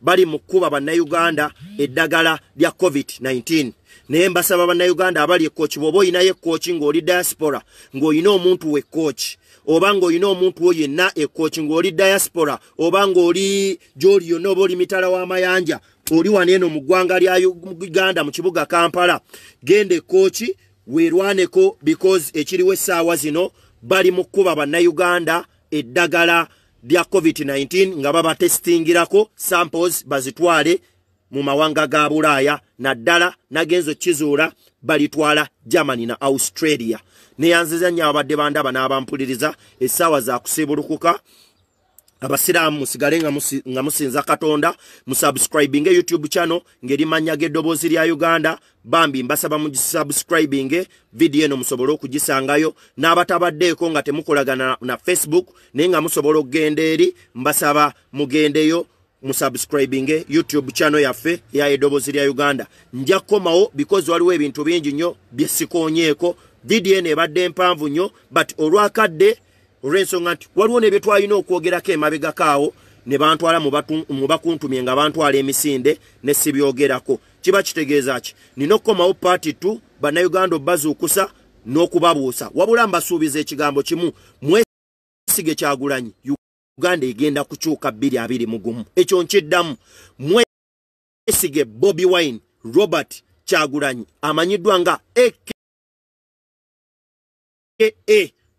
bali mu kkuba bannayuganda eddagala lya covid-19 naye mbasaba bannayuganda abali ekkooki bw'oba oyinayo ekkooki ng'oli diaspora ng'oyina omuntu wekkooki oba ng'oyina omuntu wo yenna ekkooki ng'oli diaspora oba ng'oli gy'oli yonna oba oli mitala w'amayanja oli waneeno mu ggwanga lya uganda mu kibuga kampala genda ekkooki weerwaneko because ekiriwo essaawa zino bali mu kkuba bannayuganda eddagala lya covid-19 nga babatestingirako samples bazitwale mu mawanga ga bulaaya naddala nagenzo kizuula balitwala germany na australia neyanzizannyo ababadde bandaba n'abampuliriza essaawa za kusibulukuka abasiraamu musigale nga musinza katonda musabusikribinge youtube channel ngeri mannya g'eddoboozi lya uganda bambi mbasaba mugisabusikribinge vidiyo eno musobole okugisangayo n'abatabaddeeko nga temukolagana na facebook naye nga musobola okugenda eri mbasaba mugendeyo musabusikribinge youtube channel yaffe ya eddoboozi lya uganda nja kukomawo bikozi waliwo ebintu bingi nnyo byesikoonyeeko vidiyo eno ebadde mpanvu nnyo but olwakadde olw'ensonga nti waliwo nebye twalina okwogerako emabegako awo ne bantwala mu bakuntumye nga bantwala emisinde ne sibyogerako kiba kitegeeza ki nina okukomawo paati t bannayuganda obbazuukusa n'okubabuusa wabula mbasuubiza ekigambo kimu mwesige kyagulanyi uganda egenda kukyuka 221mu ekyo nkiddamu mwesige bobi wine robert kyagulanyi amanyiddwa nga aka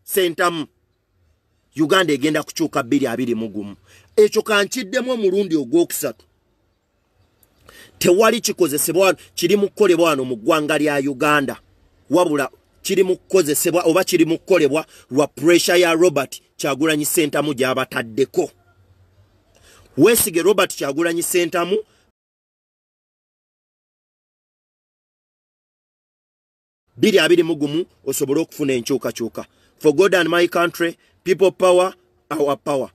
sentamu uganda egenda kukyuka 221 ekyo kankiddemu omulundi ogwokusatu tewali kikozesebwa kiri mukukolebwa wano mu ggwanga lya uganda wabula kiri mukukozesebwa oba kiri mukukolebwa lwa puresure ya robert kyagulanyi sentamu gyabataddeko weesige robert kyagulanyi sentamu bir abiri mugumu osobole okufuna enkyukakyuka for god and my country People power, our power.